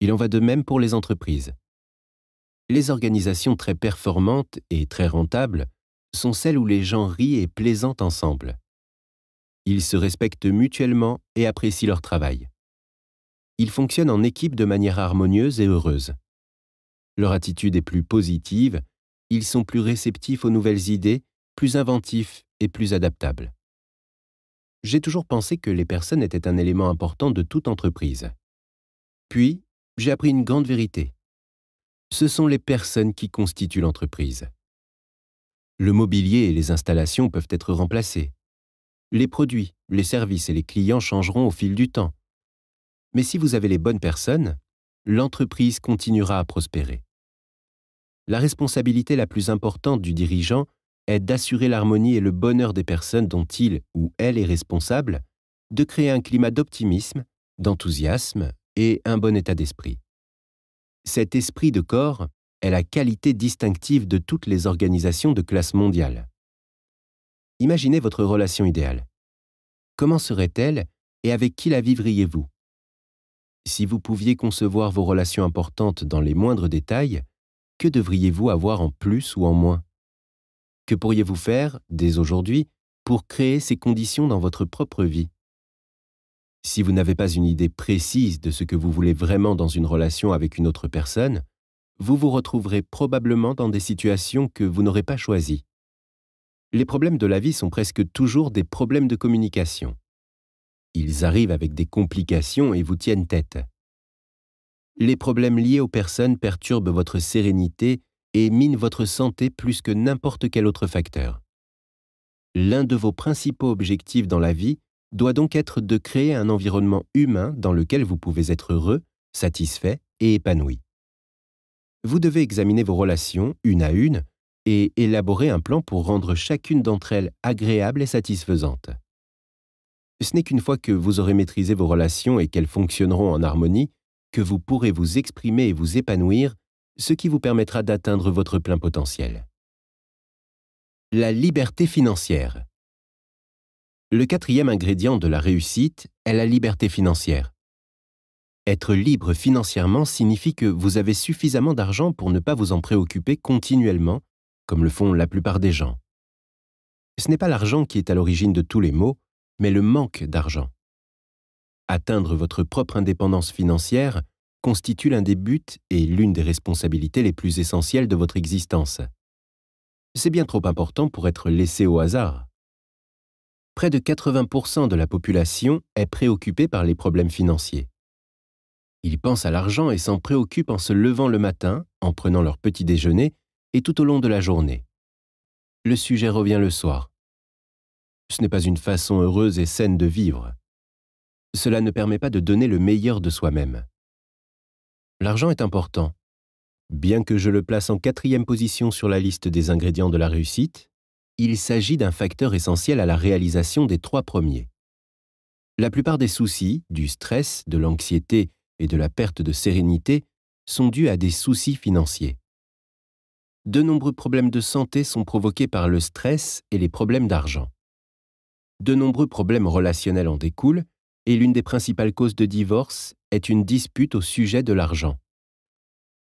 Il en va de même pour les entreprises. Les organisations très performantes et très rentables sont celles où les gens rient et plaisantent ensemble. Ils se respectent mutuellement et apprécient leur travail. Ils fonctionnent en équipe de manière harmonieuse et heureuse. Leur attitude est plus positive ils sont plus réceptifs aux nouvelles idées, plus inventifs et plus adaptables. J'ai toujours pensé que les personnes étaient un élément important de toute entreprise. Puis, j'ai appris une grande vérité. Ce sont les personnes qui constituent l'entreprise. Le mobilier et les installations peuvent être remplacés. Les produits, les services et les clients changeront au fil du temps. Mais si vous avez les bonnes personnes, l'entreprise continuera à prospérer la responsabilité la plus importante du dirigeant est d'assurer l'harmonie et le bonheur des personnes dont il ou elle est responsable, de créer un climat d'optimisme, d'enthousiasme et un bon état d'esprit. Cet esprit de corps est la qualité distinctive de toutes les organisations de classe mondiale. Imaginez votre relation idéale. Comment serait-elle et avec qui la vivriez-vous Si vous pouviez concevoir vos relations importantes dans les moindres détails, que devriez-vous avoir en plus ou en moins Que pourriez-vous faire, dès aujourd'hui, pour créer ces conditions dans votre propre vie Si vous n'avez pas une idée précise de ce que vous voulez vraiment dans une relation avec une autre personne, vous vous retrouverez probablement dans des situations que vous n'aurez pas choisies. Les problèmes de la vie sont presque toujours des problèmes de communication. Ils arrivent avec des complications et vous tiennent tête les problèmes liés aux personnes perturbent votre sérénité et minent votre santé plus que n'importe quel autre facteur. L'un de vos principaux objectifs dans la vie doit donc être de créer un environnement humain dans lequel vous pouvez être heureux, satisfait et épanoui. Vous devez examiner vos relations une à une et élaborer un plan pour rendre chacune d'entre elles agréable et satisfaisante. Ce n'est qu'une fois que vous aurez maîtrisé vos relations et qu'elles fonctionneront en harmonie que vous pourrez vous exprimer et vous épanouir, ce qui vous permettra d'atteindre votre plein potentiel. La liberté financière. Le quatrième ingrédient de la réussite est la liberté financière. Être libre financièrement signifie que vous avez suffisamment d'argent pour ne pas vous en préoccuper continuellement, comme le font la plupart des gens. Ce n'est pas l'argent qui est à l'origine de tous les maux, mais le manque d'argent. Atteindre votre propre indépendance financière constitue l'un des buts et l'une des responsabilités les plus essentielles de votre existence. C'est bien trop important pour être laissé au hasard. Près de 80% de la population est préoccupée par les problèmes financiers. Ils pensent à l'argent et s'en préoccupent en se levant le matin, en prenant leur petit déjeuner et tout au long de la journée. Le sujet revient le soir. Ce n'est pas une façon heureuse et saine de vivre cela ne permet pas de donner le meilleur de soi-même. L'argent est important. Bien que je le place en quatrième position sur la liste des ingrédients de la réussite, il s'agit d'un facteur essentiel à la réalisation des trois premiers. La plupart des soucis, du stress, de l'anxiété et de la perte de sérénité, sont dus à des soucis financiers. De nombreux problèmes de santé sont provoqués par le stress et les problèmes d'argent. De nombreux problèmes relationnels en découlent, et l'une des principales causes de divorce est une dispute au sujet de l'argent.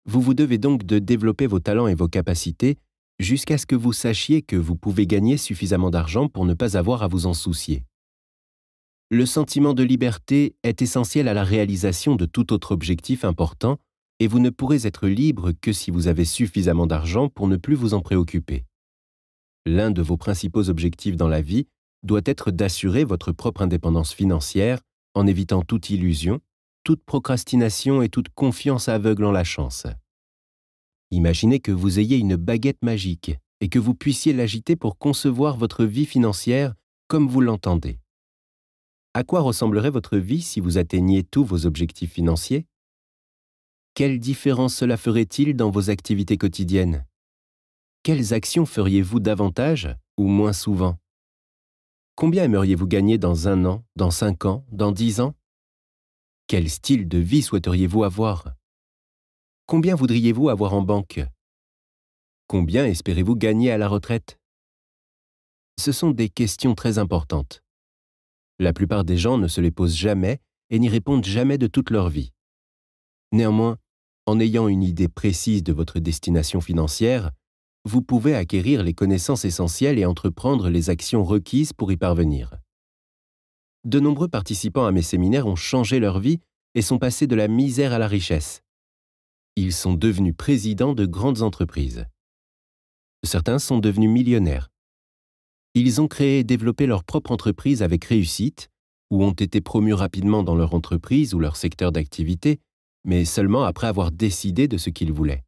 Vous vous devez donc de développer vos talents et vos capacités jusqu'à ce que vous sachiez que vous pouvez gagner suffisamment d'argent pour ne pas avoir à vous en soucier. Le sentiment de liberté est essentiel à la réalisation de tout autre objectif important et vous ne pourrez être libre que si vous avez suffisamment d'argent pour ne plus vous en préoccuper. L'un de vos principaux objectifs dans la vie doit être d'assurer votre propre indépendance financière en évitant toute illusion, toute procrastination et toute confiance aveugle en la chance. Imaginez que vous ayez une baguette magique et que vous puissiez l'agiter pour concevoir votre vie financière comme vous l'entendez. À quoi ressemblerait votre vie si vous atteigniez tous vos objectifs financiers Quelle différence cela ferait-il dans vos activités quotidiennes Quelles actions feriez-vous davantage ou moins souvent Combien aimeriez-vous gagner dans un an, dans cinq ans, dans dix ans Quel style de vie souhaiteriez-vous avoir Combien voudriez-vous avoir en banque Combien espérez-vous gagner à la retraite Ce sont des questions très importantes. La plupart des gens ne se les posent jamais et n'y répondent jamais de toute leur vie. Néanmoins, en ayant une idée précise de votre destination financière, vous pouvez acquérir les connaissances essentielles et entreprendre les actions requises pour y parvenir. De nombreux participants à mes séminaires ont changé leur vie et sont passés de la misère à la richesse. Ils sont devenus présidents de grandes entreprises. Certains sont devenus millionnaires. Ils ont créé et développé leur propre entreprise avec réussite, ou ont été promus rapidement dans leur entreprise ou leur secteur d'activité, mais seulement après avoir décidé de ce qu'ils voulaient.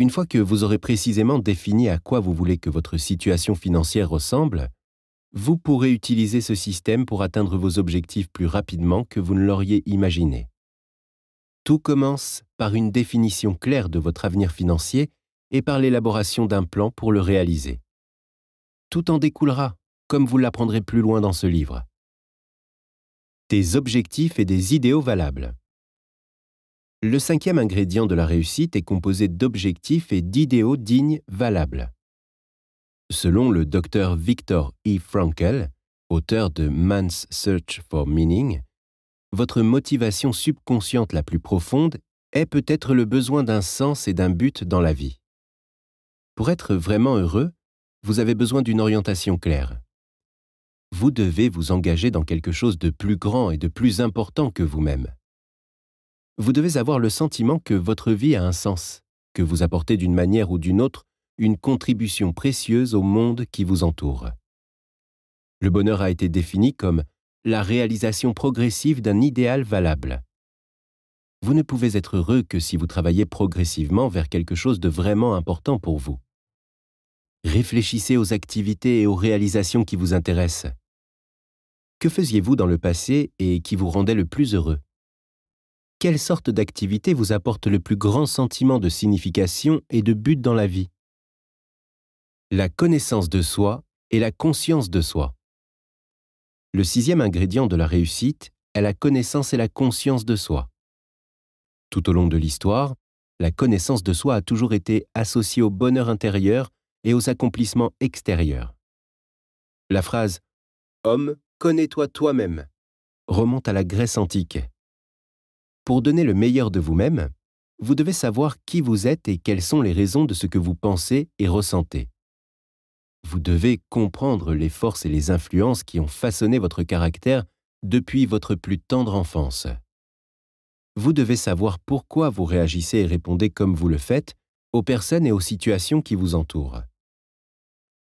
Une fois que vous aurez précisément défini à quoi vous voulez que votre situation financière ressemble, vous pourrez utiliser ce système pour atteindre vos objectifs plus rapidement que vous ne l'auriez imaginé. Tout commence par une définition claire de votre avenir financier et par l'élaboration d'un plan pour le réaliser. Tout en découlera, comme vous l'apprendrez plus loin dans ce livre. Des objectifs et des idéaux valables. Le cinquième ingrédient de la réussite est composé d'objectifs et d'idéaux dignes, valables. Selon le docteur Victor E. Frankel, auteur de Man's Search for Meaning, votre motivation subconsciente la plus profonde est peut-être le besoin d'un sens et d'un but dans la vie. Pour être vraiment heureux, vous avez besoin d'une orientation claire. Vous devez vous engager dans quelque chose de plus grand et de plus important que vous-même vous devez avoir le sentiment que votre vie a un sens, que vous apportez d'une manière ou d'une autre une contribution précieuse au monde qui vous entoure. Le bonheur a été défini comme la réalisation progressive d'un idéal valable. Vous ne pouvez être heureux que si vous travaillez progressivement vers quelque chose de vraiment important pour vous. Réfléchissez aux activités et aux réalisations qui vous intéressent. Que faisiez-vous dans le passé et qui vous rendait le plus heureux quelle sorte d'activité vous apporte le plus grand sentiment de signification et de but dans la vie La connaissance de soi et la conscience de soi. Le sixième ingrédient de la réussite est la connaissance et la conscience de soi. Tout au long de l'histoire, la connaissance de soi a toujours été associée au bonheur intérieur et aux accomplissements extérieurs. La phrase ⁇ Homme, connais-toi toi-même ⁇ remonte à la Grèce antique. Pour donner le meilleur de vous-même, vous devez savoir qui vous êtes et quelles sont les raisons de ce que vous pensez et ressentez. Vous devez comprendre les forces et les influences qui ont façonné votre caractère depuis votre plus tendre enfance. Vous devez savoir pourquoi vous réagissez et répondez comme vous le faites aux personnes et aux situations qui vous entourent.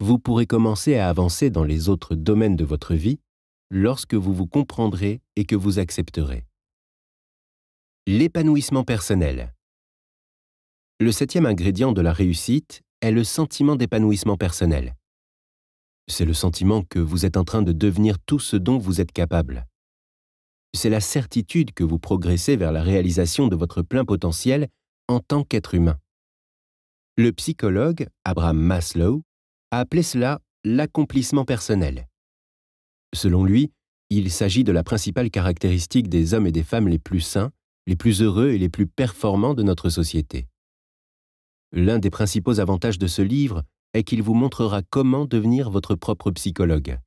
Vous pourrez commencer à avancer dans les autres domaines de votre vie lorsque vous vous comprendrez et que vous accepterez. L'épanouissement personnel. Le septième ingrédient de la réussite est le sentiment d'épanouissement personnel. C'est le sentiment que vous êtes en train de devenir tout ce dont vous êtes capable. C'est la certitude que vous progressez vers la réalisation de votre plein potentiel en tant qu'être humain. Le psychologue Abraham Maslow a appelé cela l'accomplissement personnel. Selon lui, il s'agit de la principale caractéristique des hommes et des femmes les plus sains les plus heureux et les plus performants de notre société. L'un des principaux avantages de ce livre est qu'il vous montrera comment devenir votre propre psychologue.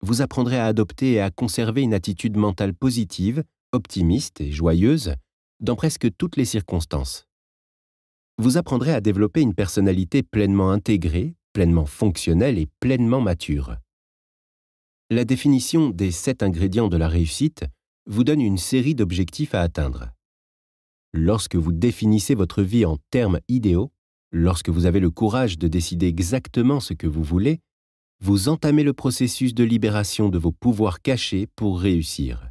Vous apprendrez à adopter et à conserver une attitude mentale positive, optimiste et joyeuse dans presque toutes les circonstances. Vous apprendrez à développer une personnalité pleinement intégrée, pleinement fonctionnelle et pleinement mature. La définition des sept ingrédients de la réussite vous donne une série d'objectifs à atteindre. Lorsque vous définissez votre vie en termes idéaux, lorsque vous avez le courage de décider exactement ce que vous voulez, vous entamez le processus de libération de vos pouvoirs cachés pour réussir.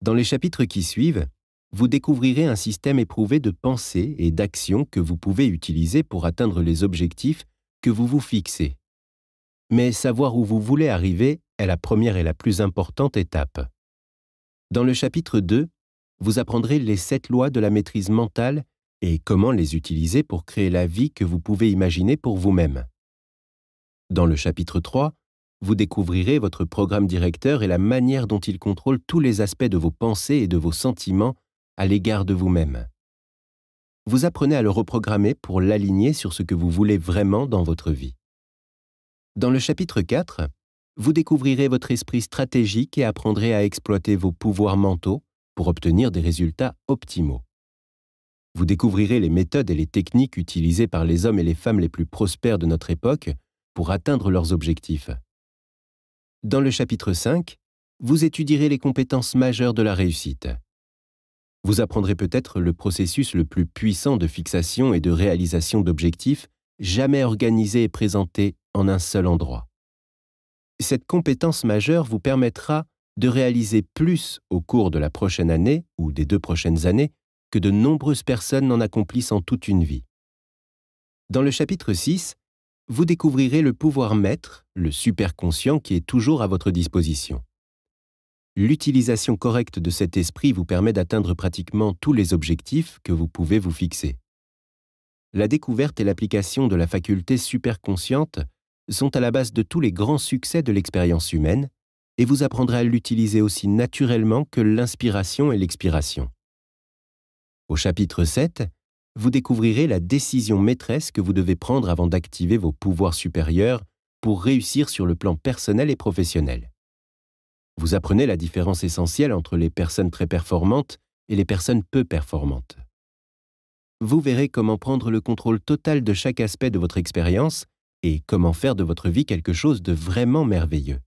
Dans les chapitres qui suivent, vous découvrirez un système éprouvé de pensée et d'action que vous pouvez utiliser pour atteindre les objectifs que vous vous fixez. Mais savoir où vous voulez arriver est la première et la plus importante étape. Dans le chapitre 2, vous apprendrez les sept lois de la maîtrise mentale et comment les utiliser pour créer la vie que vous pouvez imaginer pour vous-même. Dans le chapitre 3, vous découvrirez votre programme directeur et la manière dont il contrôle tous les aspects de vos pensées et de vos sentiments à l'égard de vous-même. Vous apprenez à le reprogrammer pour l'aligner sur ce que vous voulez vraiment dans votre vie. Dans le chapitre 4, vous découvrirez votre esprit stratégique et apprendrez à exploiter vos pouvoirs mentaux pour obtenir des résultats optimaux. Vous découvrirez les méthodes et les techniques utilisées par les hommes et les femmes les plus prospères de notre époque pour atteindre leurs objectifs. Dans le chapitre 5, vous étudierez les compétences majeures de la réussite. Vous apprendrez peut-être le processus le plus puissant de fixation et de réalisation d'objectifs jamais organisé et présenté en un seul endroit cette compétence majeure vous permettra de réaliser plus au cours de la prochaine année ou des deux prochaines années que de nombreuses personnes n'en accomplissent en toute une vie. Dans le chapitre 6, vous découvrirez le pouvoir maître, le superconscient qui est toujours à votre disposition. L'utilisation correcte de cet esprit vous permet d'atteindre pratiquement tous les objectifs que vous pouvez vous fixer. La découverte et l'application de la faculté superconsciente sont à la base de tous les grands succès de l'expérience humaine, et vous apprendrez à l'utiliser aussi naturellement que l'inspiration et l'expiration. Au chapitre 7, vous découvrirez la décision maîtresse que vous devez prendre avant d'activer vos pouvoirs supérieurs pour réussir sur le plan personnel et professionnel. Vous apprenez la différence essentielle entre les personnes très performantes et les personnes peu performantes. Vous verrez comment prendre le contrôle total de chaque aspect de votre expérience et comment faire de votre vie quelque chose de vraiment merveilleux.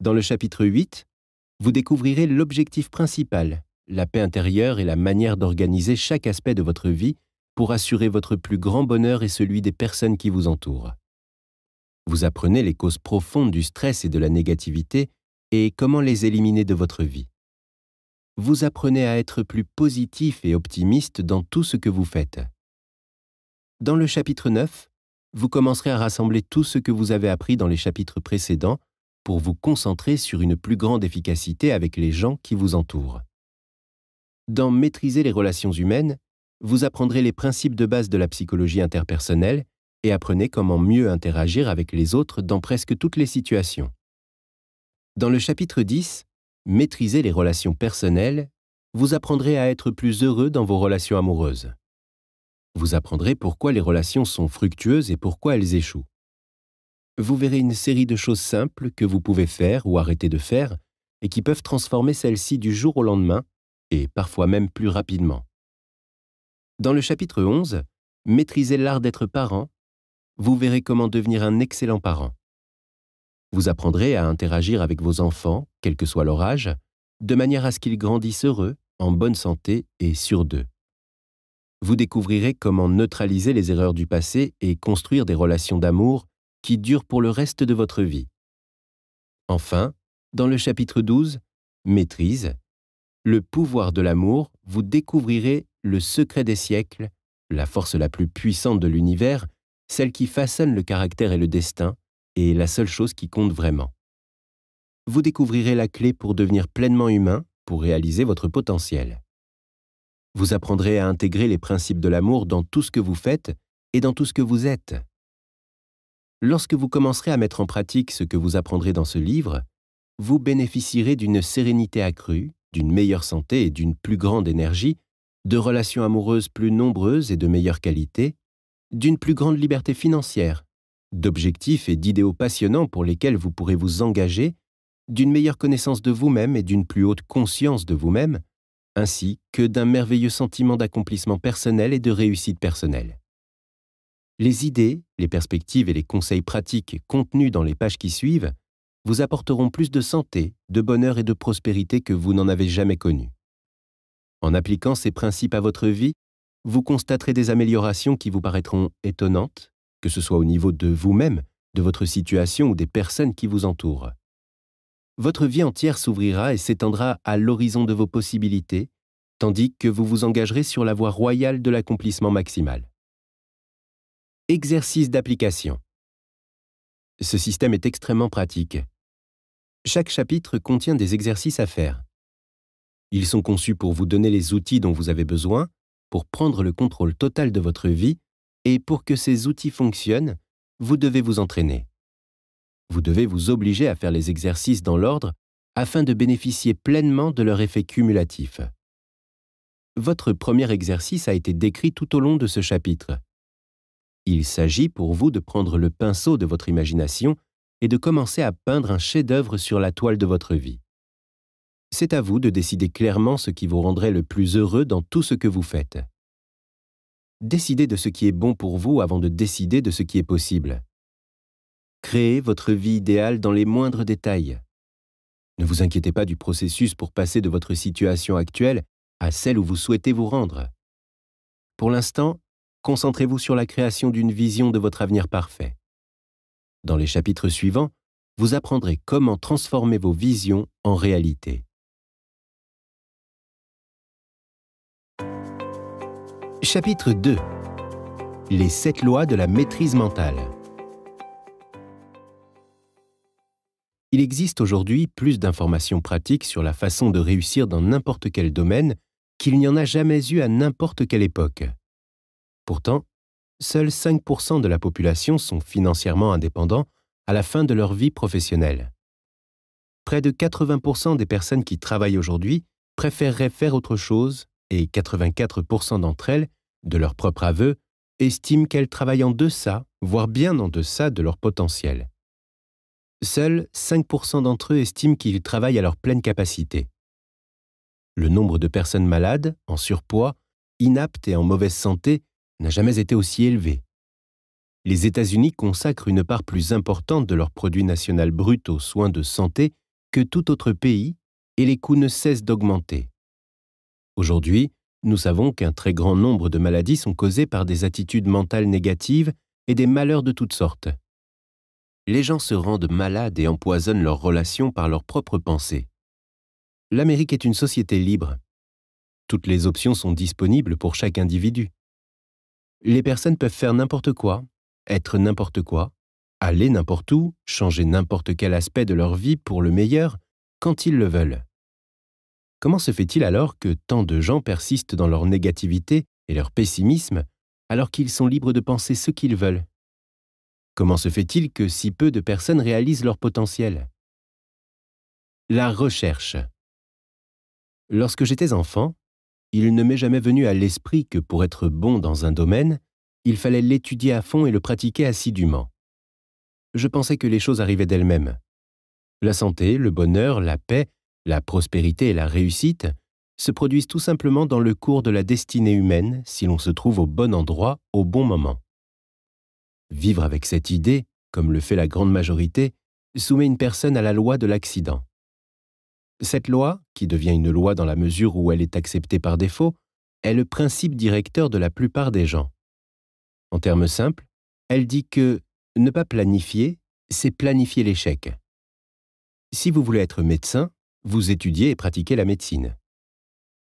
Dans le chapitre 8, vous découvrirez l'objectif principal, la paix intérieure et la manière d'organiser chaque aspect de votre vie pour assurer votre plus grand bonheur et celui des personnes qui vous entourent. Vous apprenez les causes profondes du stress et de la négativité et comment les éliminer de votre vie. Vous apprenez à être plus positif et optimiste dans tout ce que vous faites. Dans le chapitre 9, vous commencerez à rassembler tout ce que vous avez appris dans les chapitres précédents pour vous concentrer sur une plus grande efficacité avec les gens qui vous entourent. Dans Maîtriser les relations humaines, vous apprendrez les principes de base de la psychologie interpersonnelle et apprenez comment mieux interagir avec les autres dans presque toutes les situations. Dans le chapitre 10, Maîtriser les relations personnelles, vous apprendrez à être plus heureux dans vos relations amoureuses. Vous apprendrez pourquoi les relations sont fructueuses et pourquoi elles échouent. Vous verrez une série de choses simples que vous pouvez faire ou arrêter de faire et qui peuvent transformer celles-ci du jour au lendemain et parfois même plus rapidement. Dans le chapitre 11, Maîtriser l'art d'être parent, vous verrez comment devenir un excellent parent. Vous apprendrez à interagir avec vos enfants, quel que soit leur âge, de manière à ce qu'ils grandissent heureux, en bonne santé et sûrs d'eux vous découvrirez comment neutraliser les erreurs du passé et construire des relations d'amour qui durent pour le reste de votre vie. Enfin, dans le chapitre 12, Maîtrise, le pouvoir de l'amour, vous découvrirez le secret des siècles, la force la plus puissante de l'univers, celle qui façonne le caractère et le destin, et la seule chose qui compte vraiment. Vous découvrirez la clé pour devenir pleinement humain, pour réaliser votre potentiel. Vous apprendrez à intégrer les principes de l'amour dans tout ce que vous faites et dans tout ce que vous êtes. Lorsque vous commencerez à mettre en pratique ce que vous apprendrez dans ce livre, vous bénéficierez d'une sérénité accrue, d'une meilleure santé et d'une plus grande énergie, de relations amoureuses plus nombreuses et de meilleure qualité, d'une plus grande liberté financière, d'objectifs et d'idéaux passionnants pour lesquels vous pourrez vous engager, d'une meilleure connaissance de vous-même et d'une plus haute conscience de vous-même, ainsi que d'un merveilleux sentiment d'accomplissement personnel et de réussite personnelle. Les idées, les perspectives et les conseils pratiques contenus dans les pages qui suivent vous apporteront plus de santé, de bonheur et de prospérité que vous n'en avez jamais connu. En appliquant ces principes à votre vie, vous constaterez des améliorations qui vous paraîtront étonnantes, que ce soit au niveau de vous-même, de votre situation ou des personnes qui vous entourent votre vie entière s'ouvrira et s'étendra à l'horizon de vos possibilités, tandis que vous vous engagerez sur la voie royale de l'accomplissement maximal. Exercice d'application. Ce système est extrêmement pratique. Chaque chapitre contient des exercices à faire. Ils sont conçus pour vous donner les outils dont vous avez besoin, pour prendre le contrôle total de votre vie, et pour que ces outils fonctionnent, vous devez vous entraîner. Vous devez vous obliger à faire les exercices dans l'ordre afin de bénéficier pleinement de leur effet cumulatif. Votre premier exercice a été décrit tout au long de ce chapitre. Il s'agit pour vous de prendre le pinceau de votre imagination et de commencer à peindre un chef-d'œuvre sur la toile de votre vie. C'est à vous de décider clairement ce qui vous rendrait le plus heureux dans tout ce que vous faites. Décidez de ce qui est bon pour vous avant de décider de ce qui est possible. Créez votre vie idéale dans les moindres détails. Ne vous inquiétez pas du processus pour passer de votre situation actuelle à celle où vous souhaitez vous rendre. Pour l'instant, concentrez-vous sur la création d'une vision de votre avenir parfait. Dans les chapitres suivants, vous apprendrez comment transformer vos visions en réalité. Chapitre 2 Les 7 lois de la maîtrise mentale. il existe aujourd'hui plus d'informations pratiques sur la façon de réussir dans n'importe quel domaine qu'il n'y en a jamais eu à n'importe quelle époque. Pourtant, seuls 5% de la population sont financièrement indépendants à la fin de leur vie professionnelle. Près de 80% des personnes qui travaillent aujourd'hui préféreraient faire autre chose et 84% d'entre elles, de leur propre aveu, estiment qu'elles travaillent en deçà, voire bien en deçà de leur potentiel seuls 5% d'entre eux estiment qu'ils travaillent à leur pleine capacité. Le nombre de personnes malades, en surpoids, inaptes et en mauvaise santé n'a jamais été aussi élevé. Les États-Unis consacrent une part plus importante de leur produit national brut aux soins de santé que tout autre pays et les coûts ne cessent d'augmenter. Aujourd'hui, nous savons qu'un très grand nombre de maladies sont causées par des attitudes mentales négatives et des malheurs de toutes sortes les gens se rendent malades et empoisonnent leurs relations par leurs propres pensées. L'Amérique est une société libre. Toutes les options sont disponibles pour chaque individu. Les personnes peuvent faire n'importe quoi, être n'importe quoi, aller n'importe où, changer n'importe quel aspect de leur vie pour le meilleur, quand ils le veulent. Comment se fait-il alors que tant de gens persistent dans leur négativité et leur pessimisme alors qu'ils sont libres de penser ce qu'ils veulent Comment se fait-il que si peu de personnes réalisent leur potentiel La recherche. Lorsque j'étais enfant, il ne m'est jamais venu à l'esprit que pour être bon dans un domaine, il fallait l'étudier à fond et le pratiquer assidûment. Je pensais que les choses arrivaient d'elles-mêmes. La santé, le bonheur, la paix, la prospérité et la réussite se produisent tout simplement dans le cours de la destinée humaine si l'on se trouve au bon endroit au bon moment. Vivre avec cette idée, comme le fait la grande majorité, soumet une personne à la loi de l'accident. Cette loi, qui devient une loi dans la mesure où elle est acceptée par défaut, est le principe directeur de la plupart des gens. En termes simples, elle dit que ne pas planifier, c'est planifier l'échec. Si vous voulez être médecin, vous étudiez et pratiquez la médecine.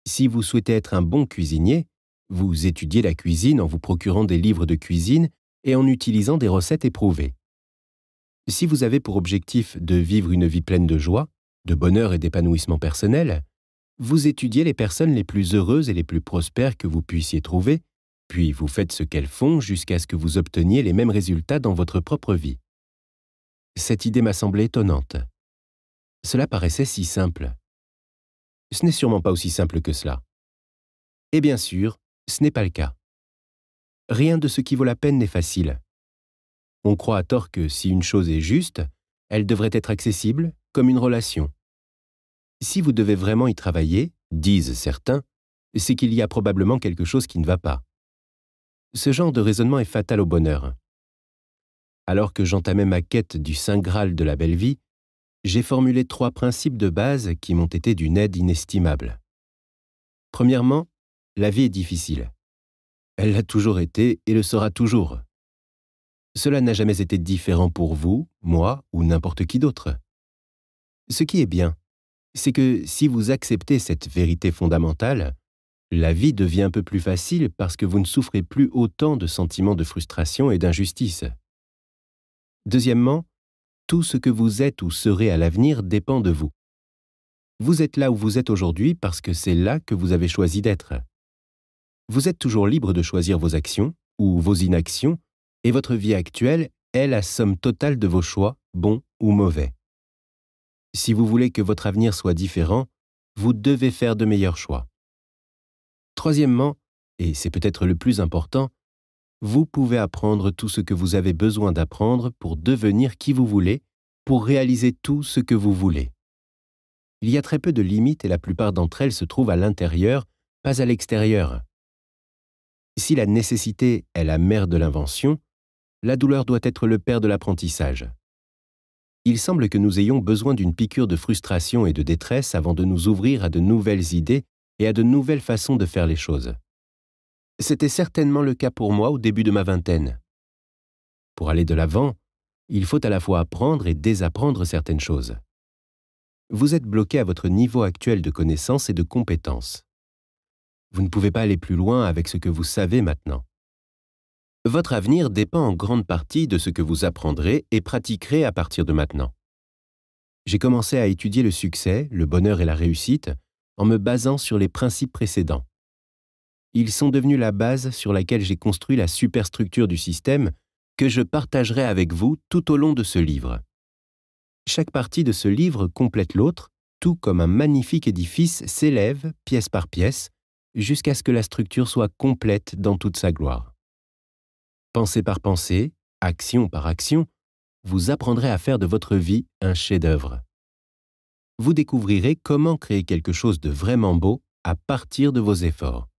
Si vous souhaitez être un bon cuisinier, vous étudiez la cuisine en vous procurant des livres de cuisine et en utilisant des recettes éprouvées. Si vous avez pour objectif de vivre une vie pleine de joie, de bonheur et d'épanouissement personnel, vous étudiez les personnes les plus heureuses et les plus prospères que vous puissiez trouver, puis vous faites ce qu'elles font jusqu'à ce que vous obteniez les mêmes résultats dans votre propre vie. Cette idée m'a semblé étonnante. Cela paraissait si simple. Ce n'est sûrement pas aussi simple que cela. Et eh bien sûr, ce n'est pas le cas. Rien de ce qui vaut la peine n'est facile. On croit à tort que si une chose est juste, elle devrait être accessible, comme une relation. Si vous devez vraiment y travailler, disent certains, c'est qu'il y a probablement quelque chose qui ne va pas. Ce genre de raisonnement est fatal au bonheur. Alors que j'entamais ma quête du Saint Graal de la belle vie, j'ai formulé trois principes de base qui m'ont été d'une aide inestimable. Premièrement, la vie est difficile. Elle l'a toujours été et le sera toujours. Cela n'a jamais été différent pour vous, moi ou n'importe qui d'autre. Ce qui est bien, c'est que si vous acceptez cette vérité fondamentale, la vie devient un peu plus facile parce que vous ne souffrez plus autant de sentiments de frustration et d'injustice. Deuxièmement, tout ce que vous êtes ou serez à l'avenir dépend de vous. Vous êtes là où vous êtes aujourd'hui parce que c'est là que vous avez choisi d'être vous êtes toujours libre de choisir vos actions ou vos inactions, et votre vie actuelle est la somme totale de vos choix, bons ou mauvais. Si vous voulez que votre avenir soit différent, vous devez faire de meilleurs choix. Troisièmement, et c'est peut-être le plus important, vous pouvez apprendre tout ce que vous avez besoin d'apprendre pour devenir qui vous voulez, pour réaliser tout ce que vous voulez. Il y a très peu de limites et la plupart d'entre elles se trouvent à l'intérieur, pas à l'extérieur. Si la nécessité est la mère de l'invention, la douleur doit être le père de l'apprentissage. Il semble que nous ayons besoin d'une piqûre de frustration et de détresse avant de nous ouvrir à de nouvelles idées et à de nouvelles façons de faire les choses. C'était certainement le cas pour moi au début de ma vingtaine. Pour aller de l'avant, il faut à la fois apprendre et désapprendre certaines choses. Vous êtes bloqué à votre niveau actuel de connaissances et de compétences. Vous ne pouvez pas aller plus loin avec ce que vous savez maintenant. Votre avenir dépend en grande partie de ce que vous apprendrez et pratiquerez à partir de maintenant. J'ai commencé à étudier le succès, le bonheur et la réussite en me basant sur les principes précédents. Ils sont devenus la base sur laquelle j'ai construit la superstructure du système que je partagerai avec vous tout au long de ce livre. Chaque partie de ce livre complète l'autre, tout comme un magnifique édifice s'élève, pièce par pièce, jusqu'à ce que la structure soit complète dans toute sa gloire. Pensée par pensée, action par action, vous apprendrez à faire de votre vie un chef-d'œuvre. Vous découvrirez comment créer quelque chose de vraiment beau à partir de vos efforts.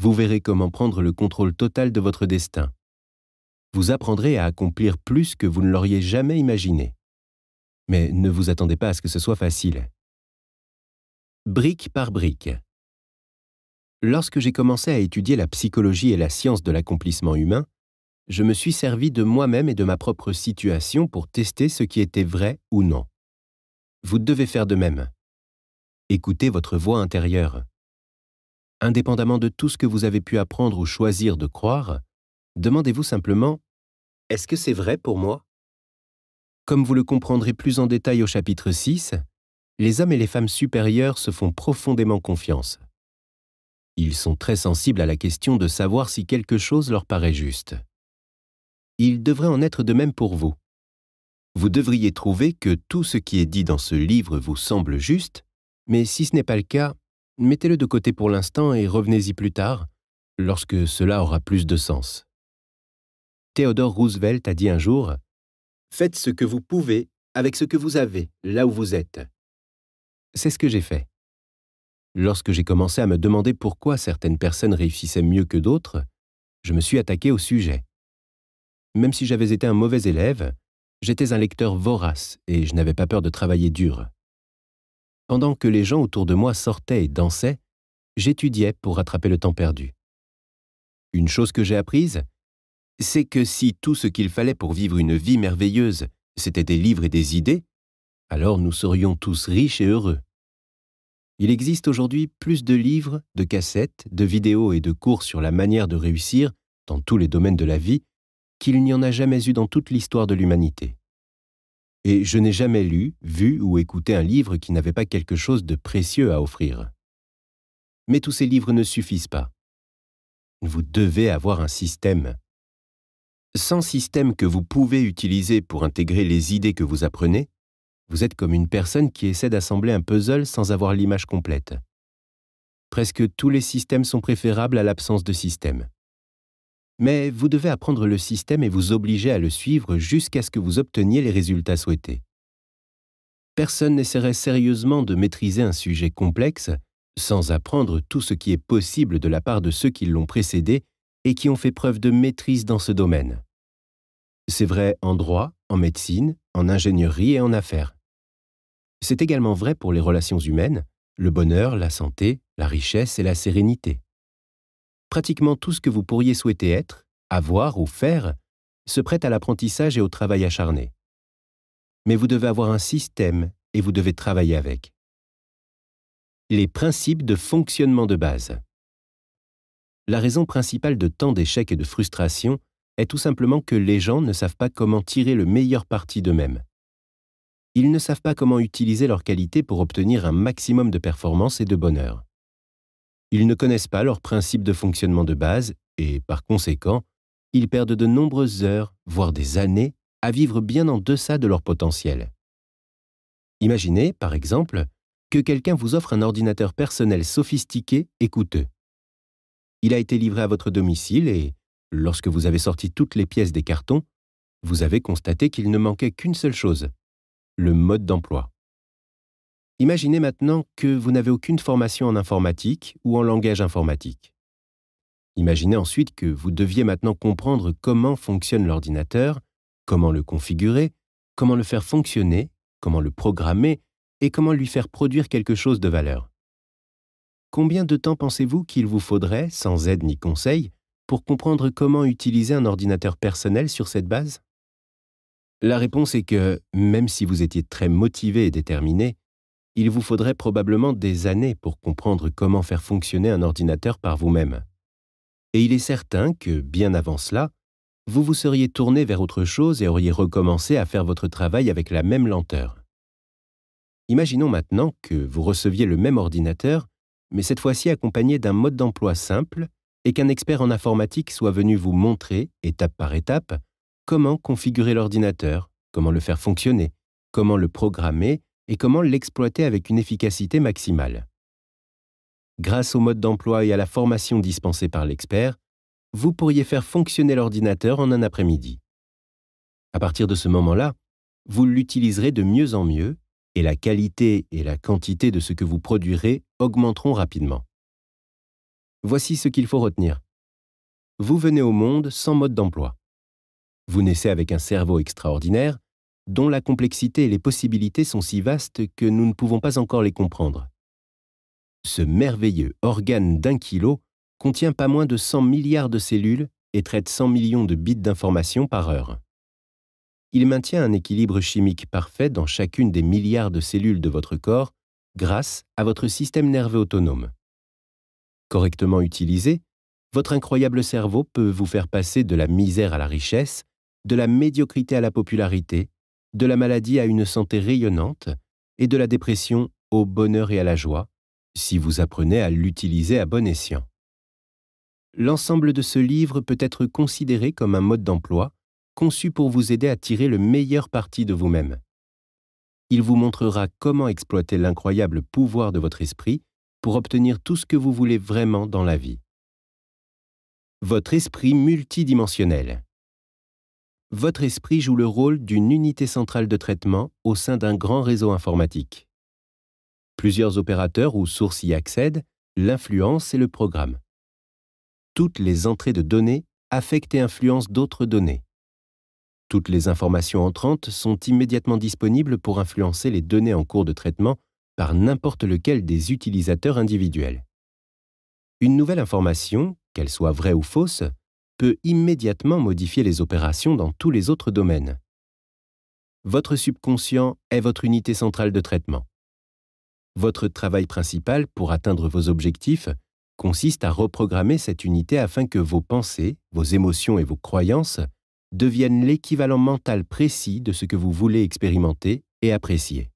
Vous verrez comment prendre le contrôle total de votre destin. Vous apprendrez à accomplir plus que vous ne l'auriez jamais imaginé. Mais ne vous attendez pas à ce que ce soit facile. Brique par brique, Lorsque j'ai commencé à étudier la psychologie et la science de l'accomplissement humain, je me suis servi de moi-même et de ma propre situation pour tester ce qui était vrai ou non. Vous devez faire de même. Écoutez votre voix intérieure. Indépendamment de tout ce que vous avez pu apprendre ou choisir de croire, demandez-vous simplement Est-ce que c'est vrai pour moi Comme vous le comprendrez plus en détail au chapitre 6, les hommes et les femmes supérieurs se font profondément confiance. Ils sont très sensibles à la question de savoir si quelque chose leur paraît juste. Il devrait en être de même pour vous. Vous devriez trouver que tout ce qui est dit dans ce livre vous semble juste, mais si ce n'est pas le cas, mettez-le de côté pour l'instant et revenez-y plus tard, lorsque cela aura plus de sens. Theodore Roosevelt a dit un jour Faites ce que vous pouvez avec ce que vous avez, là où vous êtes. C'est ce que j'ai fait. Lorsque j'ai commencé à me demander pourquoi certaines personnes réussissaient mieux que d'autres, je me suis attaqué au sujet. Même si j'avais été un mauvais élève, j'étais un lecteur vorace et je n'avais pas peur de travailler dur. Pendant que les gens autour de moi sortaient et dansaient, j'étudiais pour rattraper le temps perdu. Une chose que j'ai apprise, c'est que si tout ce qu'il fallait pour vivre une vie merveilleuse, c'était des livres et des idées, alors nous serions tous riches et heureux. Il existe aujourd'hui plus de livres, de cassettes, de vidéos et de cours sur la manière de réussir, dans tous les domaines de la vie, qu'il n'y en a jamais eu dans toute l'histoire de l'humanité. Et je n'ai jamais lu, vu ou écouté un livre qui n'avait pas quelque chose de précieux à offrir. Mais tous ces livres ne suffisent pas. Vous devez avoir un système. Sans système que vous pouvez utiliser pour intégrer les idées que vous apprenez, vous êtes comme une personne qui essaie d'assembler un puzzle sans avoir l'image complète. Presque tous les systèmes sont préférables à l'absence de système. Mais vous devez apprendre le système et vous obliger à le suivre jusqu'à ce que vous obteniez les résultats souhaités. Personne n'essaierait sérieusement de maîtriser un sujet complexe sans apprendre tout ce qui est possible de la part de ceux qui l'ont précédé et qui ont fait preuve de maîtrise dans ce domaine. C'est vrai en droit, en médecine, en ingénierie et en affaires. C'est également vrai pour les relations humaines, le bonheur, la santé, la richesse et la sérénité. Pratiquement tout ce que vous pourriez souhaiter être, avoir ou faire se prête à l'apprentissage et au travail acharné. Mais vous devez avoir un système et vous devez travailler avec. Les principes de fonctionnement de base. La raison principale de tant d'échecs et de frustrations est tout simplement que les gens ne savent pas comment tirer le meilleur parti d'eux-mêmes ils ne savent pas comment utiliser leurs qualités pour obtenir un maximum de performance et de bonheur. Ils ne connaissent pas leurs principes de fonctionnement de base et, par conséquent, ils perdent de nombreuses heures, voire des années, à vivre bien en deçà de leur potentiel. Imaginez, par exemple, que quelqu'un vous offre un ordinateur personnel sophistiqué et coûteux. Il a été livré à votre domicile et, lorsque vous avez sorti toutes les pièces des cartons, vous avez constaté qu'il ne manquait qu'une seule chose, le mode d'emploi. Imaginez maintenant que vous n'avez aucune formation en informatique ou en langage informatique. Imaginez ensuite que vous deviez maintenant comprendre comment fonctionne l'ordinateur, comment le configurer, comment le faire fonctionner, comment le programmer et comment lui faire produire quelque chose de valeur. Combien de temps pensez-vous qu'il vous faudrait, sans aide ni conseil, pour comprendre comment utiliser un ordinateur personnel sur cette base la réponse est que, même si vous étiez très motivé et déterminé, il vous faudrait probablement des années pour comprendre comment faire fonctionner un ordinateur par vous-même. Et il est certain que, bien avant cela, vous vous seriez tourné vers autre chose et auriez recommencé à faire votre travail avec la même lenteur. Imaginons maintenant que vous receviez le même ordinateur, mais cette fois-ci accompagné d'un mode d'emploi simple et qu'un expert en informatique soit venu vous montrer, étape par étape, comment configurer l'ordinateur, comment le faire fonctionner, comment le programmer et comment l'exploiter avec une efficacité maximale. Grâce au mode d'emploi et à la formation dispensée par l'expert, vous pourriez faire fonctionner l'ordinateur en un après-midi. À partir de ce moment-là, vous l'utiliserez de mieux en mieux et la qualité et la quantité de ce que vous produirez augmenteront rapidement. Voici ce qu'il faut retenir. Vous venez au monde sans mode d'emploi. Vous naissez avec un cerveau extraordinaire, dont la complexité et les possibilités sont si vastes que nous ne pouvons pas encore les comprendre. Ce merveilleux organe d'un kilo contient pas moins de 100 milliards de cellules et traite 100 millions de bits d'informations par heure. Il maintient un équilibre chimique parfait dans chacune des milliards de cellules de votre corps grâce à votre système nerveux autonome. Correctement utilisé, votre incroyable cerveau peut vous faire passer de la misère à la richesse, de la médiocrité à la popularité, de la maladie à une santé rayonnante, et de la dépression au bonheur et à la joie, si vous apprenez à l'utiliser à bon escient. L'ensemble de ce livre peut être considéré comme un mode d'emploi conçu pour vous aider à tirer le meilleur parti de vous-même. Il vous montrera comment exploiter l'incroyable pouvoir de votre esprit pour obtenir tout ce que vous voulez vraiment dans la vie. Votre esprit multidimensionnel votre esprit joue le rôle d'une unité centrale de traitement au sein d'un grand réseau informatique. Plusieurs opérateurs ou sources y accèdent, l'influence et le programme. Toutes les entrées de données affectent et influencent d'autres données. Toutes les informations entrantes sont immédiatement disponibles pour influencer les données en cours de traitement par n'importe lequel des utilisateurs individuels. Une nouvelle information, qu'elle soit vraie ou fausse, peut immédiatement modifier les opérations dans tous les autres domaines. Votre subconscient est votre unité centrale de traitement. Votre travail principal pour atteindre vos objectifs consiste à reprogrammer cette unité afin que vos pensées, vos émotions et vos croyances deviennent l'équivalent mental précis de ce que vous voulez expérimenter et apprécier.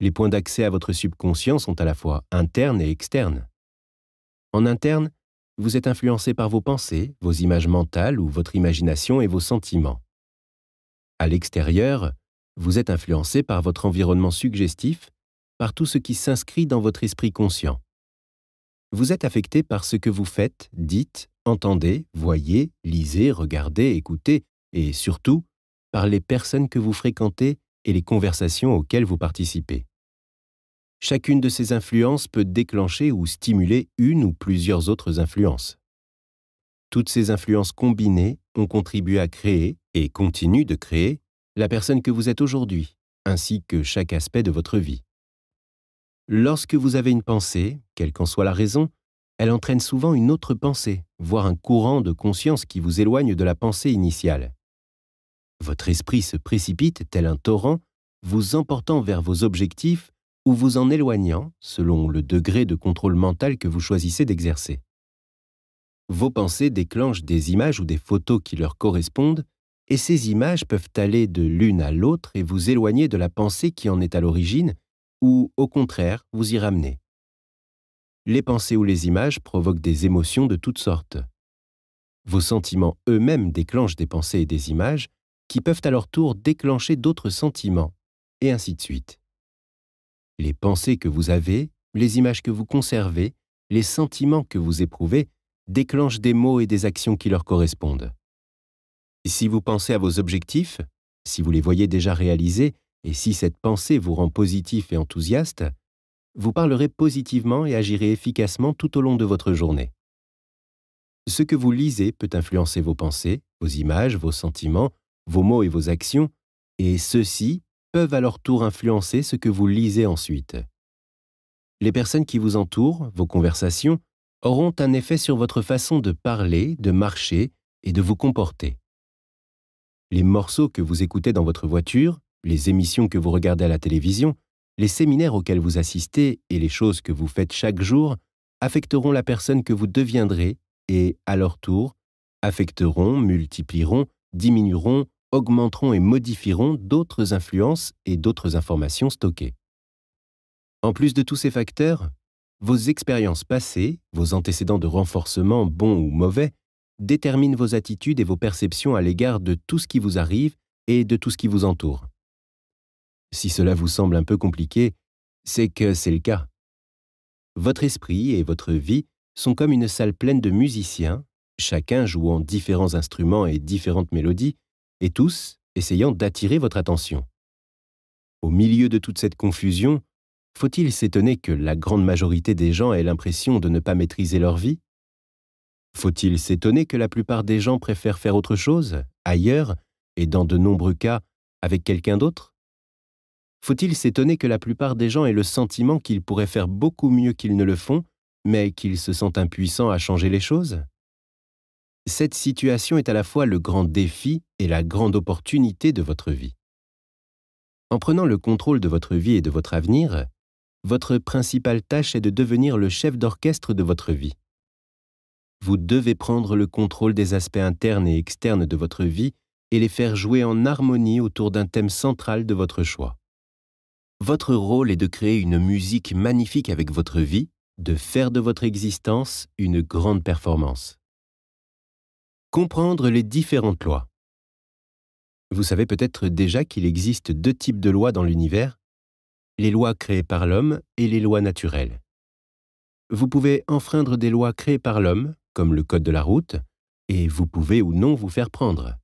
Les points d'accès à votre subconscient sont à la fois internes et externes. En interne, vous êtes influencé par vos pensées, vos images mentales ou votre imagination et vos sentiments. À l'extérieur, vous êtes influencé par votre environnement suggestif, par tout ce qui s'inscrit dans votre esprit conscient. Vous êtes affecté par ce que vous faites, dites, entendez, voyez, lisez, regardez, écoutez, et surtout, par les personnes que vous fréquentez et les conversations auxquelles vous participez chacune de ces influences peut déclencher ou stimuler une ou plusieurs autres influences. Toutes ces influences combinées ont contribué à créer, et continuent de créer, la personne que vous êtes aujourd'hui, ainsi que chaque aspect de votre vie. Lorsque vous avez une pensée, quelle qu'en soit la raison, elle entraîne souvent une autre pensée, voire un courant de conscience qui vous éloigne de la pensée initiale. Votre esprit se précipite tel un torrent, vous emportant vers vos objectifs ou vous en éloignant selon le degré de contrôle mental que vous choisissez d'exercer. Vos pensées déclenchent des images ou des photos qui leur correspondent, et ces images peuvent aller de l'une à l'autre et vous éloigner de la pensée qui en est à l'origine, ou au contraire vous y ramener. Les pensées ou les images provoquent des émotions de toutes sortes. Vos sentiments eux-mêmes déclenchent des pensées et des images, qui peuvent à leur tour déclencher d'autres sentiments, et ainsi de suite. Les pensées que vous avez, les images que vous conservez, les sentiments que vous éprouvez déclenchent des mots et des actions qui leur correspondent. Si vous pensez à vos objectifs, si vous les voyez déjà réalisés, et si cette pensée vous rend positif et enthousiaste, vous parlerez positivement et agirez efficacement tout au long de votre journée. Ce que vous lisez peut influencer vos pensées, vos images, vos sentiments, vos mots et vos actions, et ceux peuvent à leur tour influencer ce que vous lisez ensuite. Les personnes qui vous entourent, vos conversations, auront un effet sur votre façon de parler, de marcher et de vous comporter. Les morceaux que vous écoutez dans votre voiture, les émissions que vous regardez à la télévision, les séminaires auxquels vous assistez et les choses que vous faites chaque jour affecteront la personne que vous deviendrez et, à leur tour, affecteront, multiplieront, diminueront augmenteront et modifieront d'autres influences et d'autres informations stockées. En plus de tous ces facteurs, vos expériences passées, vos antécédents de renforcement, bons ou mauvais, déterminent vos attitudes et vos perceptions à l'égard de tout ce qui vous arrive et de tout ce qui vous entoure. Si cela vous semble un peu compliqué, c'est que c'est le cas. Votre esprit et votre vie sont comme une salle pleine de musiciens, chacun jouant différents instruments et différentes mélodies, et tous essayant d'attirer votre attention. Au milieu de toute cette confusion, faut-il s'étonner que la grande majorité des gens aient l'impression de ne pas maîtriser leur vie Faut-il s'étonner que la plupart des gens préfèrent faire autre chose, ailleurs, et dans de nombreux cas, avec quelqu'un d'autre Faut-il s'étonner que la plupart des gens aient le sentiment qu'ils pourraient faire beaucoup mieux qu'ils ne le font, mais qu'ils se sentent impuissants à changer les choses cette situation est à la fois le grand défi et la grande opportunité de votre vie. En prenant le contrôle de votre vie et de votre avenir, votre principale tâche est de devenir le chef d'orchestre de votre vie. Vous devez prendre le contrôle des aspects internes et externes de votre vie et les faire jouer en harmonie autour d'un thème central de votre choix. Votre rôle est de créer une musique magnifique avec votre vie, de faire de votre existence une grande performance. Comprendre les différentes lois. Vous savez peut-être déjà qu'il existe deux types de lois dans l'univers, les lois créées par l'homme et les lois naturelles. Vous pouvez enfreindre des lois créées par l'homme, comme le code de la route, et vous pouvez ou non vous faire prendre.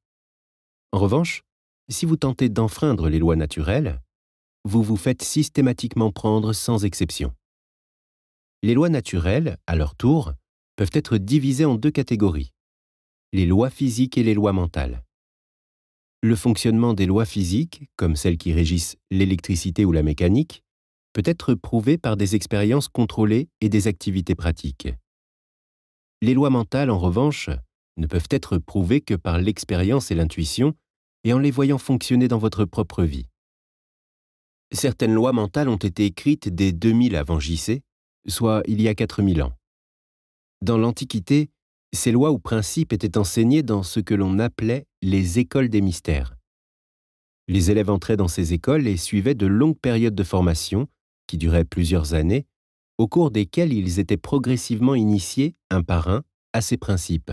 En revanche, si vous tentez d'enfreindre les lois naturelles, vous vous faites systématiquement prendre sans exception. Les lois naturelles, à leur tour, peuvent être divisées en deux catégories les lois physiques et les lois mentales. Le fonctionnement des lois physiques, comme celles qui régissent l'électricité ou la mécanique, peut être prouvé par des expériences contrôlées et des activités pratiques. Les lois mentales, en revanche, ne peuvent être prouvées que par l'expérience et l'intuition et en les voyant fonctionner dans votre propre vie. Certaines lois mentales ont été écrites dès 2000 avant JC, soit il y a 4000 ans. Dans l'Antiquité, ces lois ou principes étaient enseignés dans ce que l'on appelait les écoles des mystères. Les élèves entraient dans ces écoles et suivaient de longues périodes de formation, qui duraient plusieurs années, au cours desquelles ils étaient progressivement initiés, un par un, à ces principes.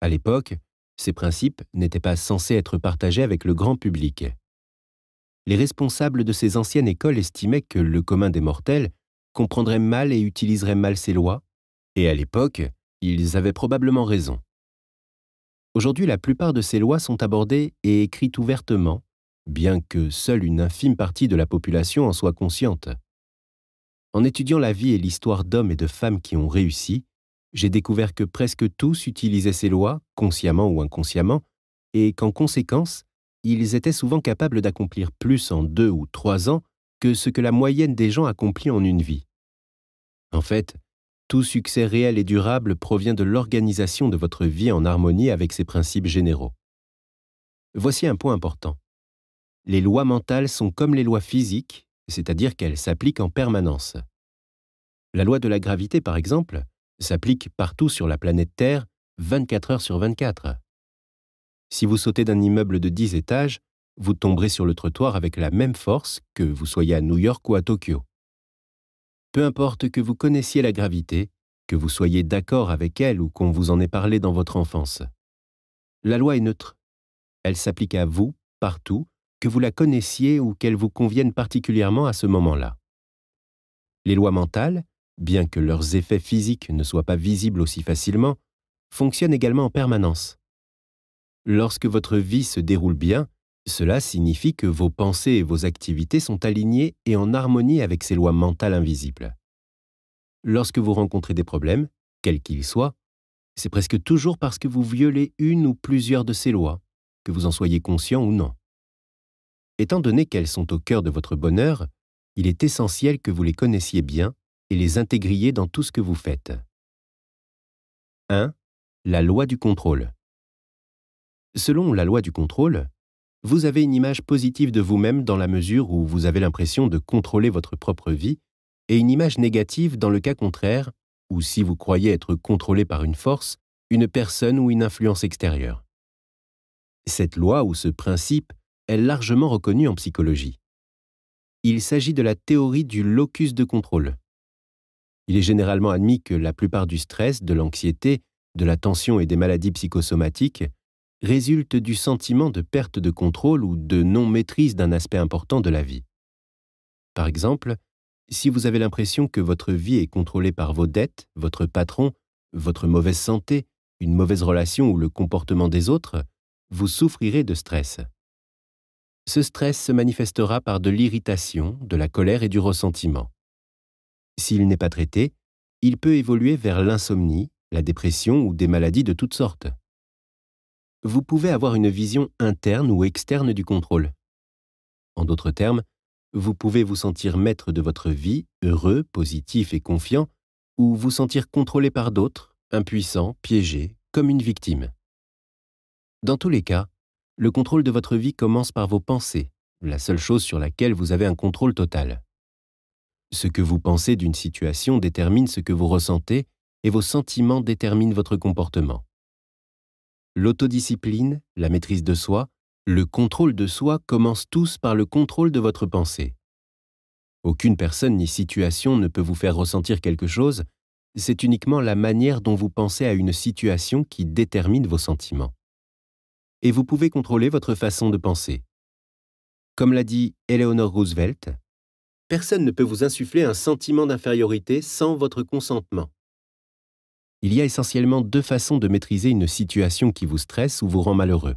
À l'époque, ces principes n'étaient pas censés être partagés avec le grand public. Les responsables de ces anciennes écoles estimaient que le commun des mortels comprendrait mal et utiliserait mal ces lois, et à l'époque, ils avaient probablement raison. Aujourd'hui, la plupart de ces lois sont abordées et écrites ouvertement, bien que seule une infime partie de la population en soit consciente. En étudiant la vie et l'histoire d'hommes et de femmes qui ont réussi, j'ai découvert que presque tous utilisaient ces lois, consciemment ou inconsciemment, et qu'en conséquence, ils étaient souvent capables d'accomplir plus en deux ou trois ans que ce que la moyenne des gens accomplit en une vie. En fait, tout succès réel et durable provient de l'organisation de votre vie en harmonie avec ces principes généraux. Voici un point important. Les lois mentales sont comme les lois physiques, c'est-à-dire qu'elles s'appliquent en permanence. La loi de la gravité, par exemple, s'applique partout sur la planète Terre 24 heures sur 24. Si vous sautez d'un immeuble de 10 étages, vous tomberez sur le trottoir avec la même force que vous soyez à New York ou à Tokyo peu importe que vous connaissiez la gravité, que vous soyez d'accord avec elle ou qu'on vous en ait parlé dans votre enfance. La loi est neutre. Elle s'applique à vous, partout, que vous la connaissiez ou qu'elle vous convienne particulièrement à ce moment-là. Les lois mentales, bien que leurs effets physiques ne soient pas visibles aussi facilement, fonctionnent également en permanence. Lorsque votre vie se déroule bien, cela signifie que vos pensées et vos activités sont alignées et en harmonie avec ces lois mentales invisibles. Lorsque vous rencontrez des problèmes, quels qu'ils soient, c'est presque toujours parce que vous violez une ou plusieurs de ces lois, que vous en soyez conscient ou non. Étant donné qu'elles sont au cœur de votre bonheur, il est essentiel que vous les connaissiez bien et les intégriez dans tout ce que vous faites. 1. La loi du contrôle. Selon la loi du contrôle, vous avez une image positive de vous-même dans la mesure où vous avez l'impression de contrôler votre propre vie, et une image négative dans le cas contraire, ou si vous croyez être contrôlé par une force, une personne ou une influence extérieure. Cette loi ou ce principe est largement reconnu en psychologie. Il s'agit de la théorie du locus de contrôle. Il est généralement admis que la plupart du stress, de l'anxiété, de la tension et des maladies psychosomatiques résulte du sentiment de perte de contrôle ou de non-maîtrise d'un aspect important de la vie. Par exemple, si vous avez l'impression que votre vie est contrôlée par vos dettes, votre patron, votre mauvaise santé, une mauvaise relation ou le comportement des autres, vous souffrirez de stress. Ce stress se manifestera par de l'irritation, de la colère et du ressentiment. S'il n'est pas traité, il peut évoluer vers l'insomnie, la dépression ou des maladies de toutes sortes vous pouvez avoir une vision interne ou externe du contrôle. En d'autres termes, vous pouvez vous sentir maître de votre vie, heureux, positif et confiant, ou vous sentir contrôlé par d'autres, impuissant, piégé, comme une victime. Dans tous les cas, le contrôle de votre vie commence par vos pensées, la seule chose sur laquelle vous avez un contrôle total. Ce que vous pensez d'une situation détermine ce que vous ressentez et vos sentiments déterminent votre comportement l'autodiscipline, la maîtrise de soi, le contrôle de soi commencent tous par le contrôle de votre pensée. Aucune personne ni situation ne peut vous faire ressentir quelque chose, c'est uniquement la manière dont vous pensez à une situation qui détermine vos sentiments. Et vous pouvez contrôler votre façon de penser. Comme l'a dit Eleanor Roosevelt, personne ne peut vous insuffler un sentiment d'infériorité sans votre consentement. Il y a essentiellement deux façons de maîtriser une situation qui vous stresse ou vous rend malheureux.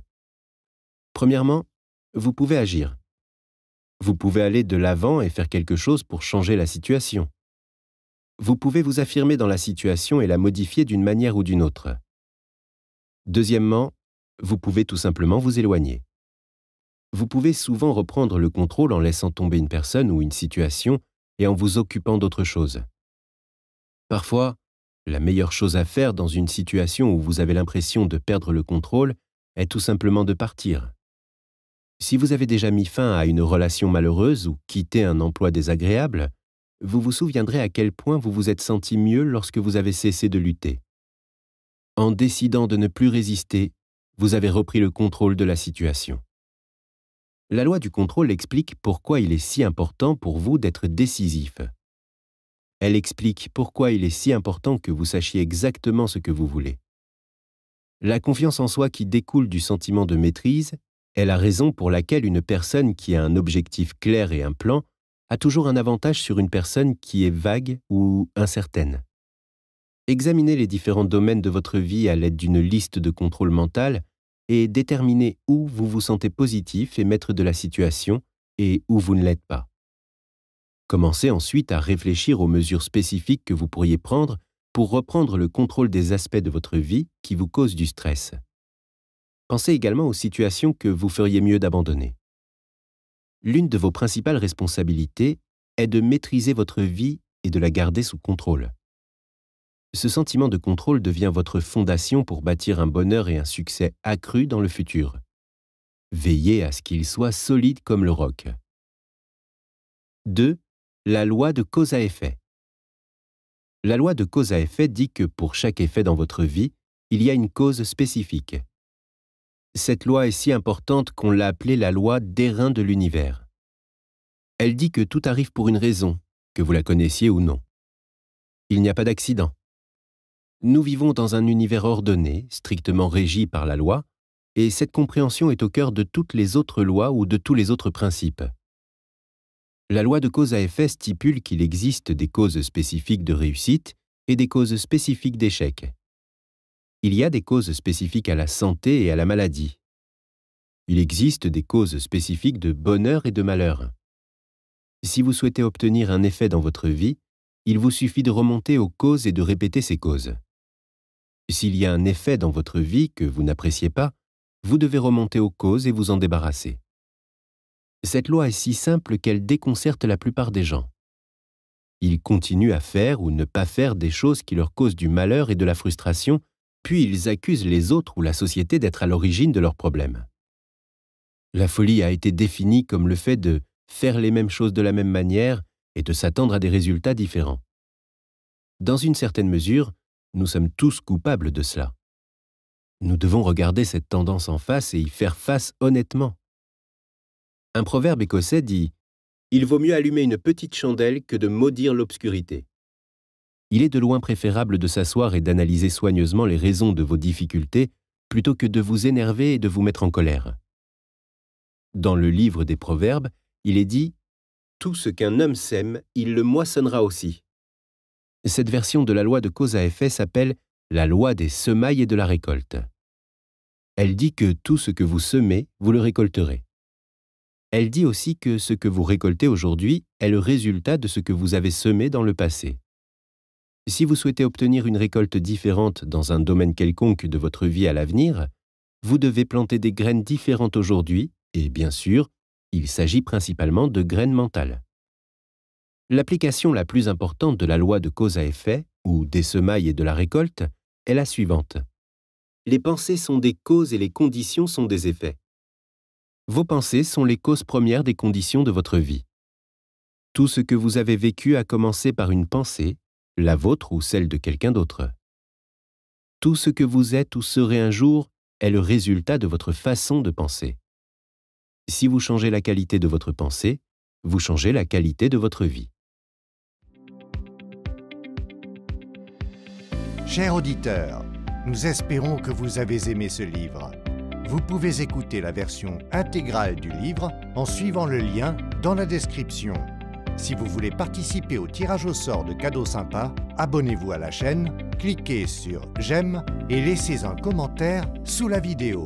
Premièrement, vous pouvez agir. Vous pouvez aller de l'avant et faire quelque chose pour changer la situation. Vous pouvez vous affirmer dans la situation et la modifier d'une manière ou d'une autre. Deuxièmement, vous pouvez tout simplement vous éloigner. Vous pouvez souvent reprendre le contrôle en laissant tomber une personne ou une situation et en vous occupant d'autre chose. Parfois, la meilleure chose à faire dans une situation où vous avez l'impression de perdre le contrôle est tout simplement de partir. Si vous avez déjà mis fin à une relation malheureuse ou quitté un emploi désagréable, vous vous souviendrez à quel point vous vous êtes senti mieux lorsque vous avez cessé de lutter. En décidant de ne plus résister, vous avez repris le contrôle de la situation. La loi du contrôle explique pourquoi il est si important pour vous d'être décisif. Elle explique pourquoi il est si important que vous sachiez exactement ce que vous voulez. La confiance en soi qui découle du sentiment de maîtrise est la raison pour laquelle une personne qui a un objectif clair et un plan a toujours un avantage sur une personne qui est vague ou incertaine. Examinez les différents domaines de votre vie à l'aide d'une liste de contrôle mental et déterminez où vous vous sentez positif et maître de la situation et où vous ne l'êtes pas. Commencez ensuite à réfléchir aux mesures spécifiques que vous pourriez prendre pour reprendre le contrôle des aspects de votre vie qui vous causent du stress. Pensez également aux situations que vous feriez mieux d'abandonner. L'une de vos principales responsabilités est de maîtriser votre vie et de la garder sous contrôle. Ce sentiment de contrôle devient votre fondation pour bâtir un bonheur et un succès accru dans le futur. Veillez à ce qu'il soit solide comme le roc. 2. La loi de cause à effet. La loi de cause à effet dit que pour chaque effet dans votre vie, il y a une cause spécifique. Cette loi est si importante qu'on l'a appelée la loi d'airain de l'univers. Elle dit que tout arrive pour une raison, que vous la connaissiez ou non. Il n'y a pas d'accident. Nous vivons dans un univers ordonné, strictement régi par la loi, et cette compréhension est au cœur de toutes les autres lois ou de tous les autres principes. La loi de cause à effet stipule qu'il existe des causes spécifiques de réussite et des causes spécifiques d'échec. Il y a des causes spécifiques à la santé et à la maladie. Il existe des causes spécifiques de bonheur et de malheur. Si vous souhaitez obtenir un effet dans votre vie, il vous suffit de remonter aux causes et de répéter ces causes. S'il y a un effet dans votre vie que vous n'appréciez pas, vous devez remonter aux causes et vous en débarrasser. Cette loi est si simple qu'elle déconcerte la plupart des gens. Ils continuent à faire ou ne pas faire des choses qui leur causent du malheur et de la frustration, puis ils accusent les autres ou la société d'être à l'origine de leurs problèmes. La folie a été définie comme le fait de faire les mêmes choses de la même manière et de s'attendre à des résultats différents. Dans une certaine mesure, nous sommes tous coupables de cela. Nous devons regarder cette tendance en face et y faire face honnêtement un proverbe écossais dit Il vaut mieux allumer une petite chandelle que de maudire l'obscurité. Il est de loin préférable de s'asseoir et d'analyser soigneusement les raisons de vos difficultés plutôt que de vous énerver et de vous mettre en colère. Dans le livre des Proverbes, il est dit Tout ce qu'un homme sème, il le moissonnera aussi. Cette version de la loi de cause à effet s'appelle la loi des semailles et de la récolte. Elle dit que tout ce que vous semez, vous le récolterez. Elle dit aussi que ce que vous récoltez aujourd'hui est le résultat de ce que vous avez semé dans le passé. Si vous souhaitez obtenir une récolte différente dans un domaine quelconque de votre vie à l'avenir, vous devez planter des graines différentes aujourd'hui, et bien sûr, il s'agit principalement de graines mentales. L'application la plus importante de la loi de cause à effet, ou des semailles et de la récolte, est la suivante. Les pensées sont des causes et les conditions sont des effets. Vos pensées sont les causes premières des conditions de votre vie. Tout ce que vous avez vécu a commencé par une pensée, la vôtre ou celle de quelqu'un d'autre. Tout ce que vous êtes ou serez un jour est le résultat de votre façon de penser. Si vous changez la qualité de votre pensée, vous changez la qualité de votre vie. Chers auditeurs, nous espérons que vous avez aimé ce livre. Vous pouvez écouter la version intégrale du livre en suivant le lien dans la description. Si vous voulez participer au tirage au sort de cadeaux sympas, abonnez-vous à la chaîne, cliquez sur « J'aime » et laissez un commentaire sous la vidéo.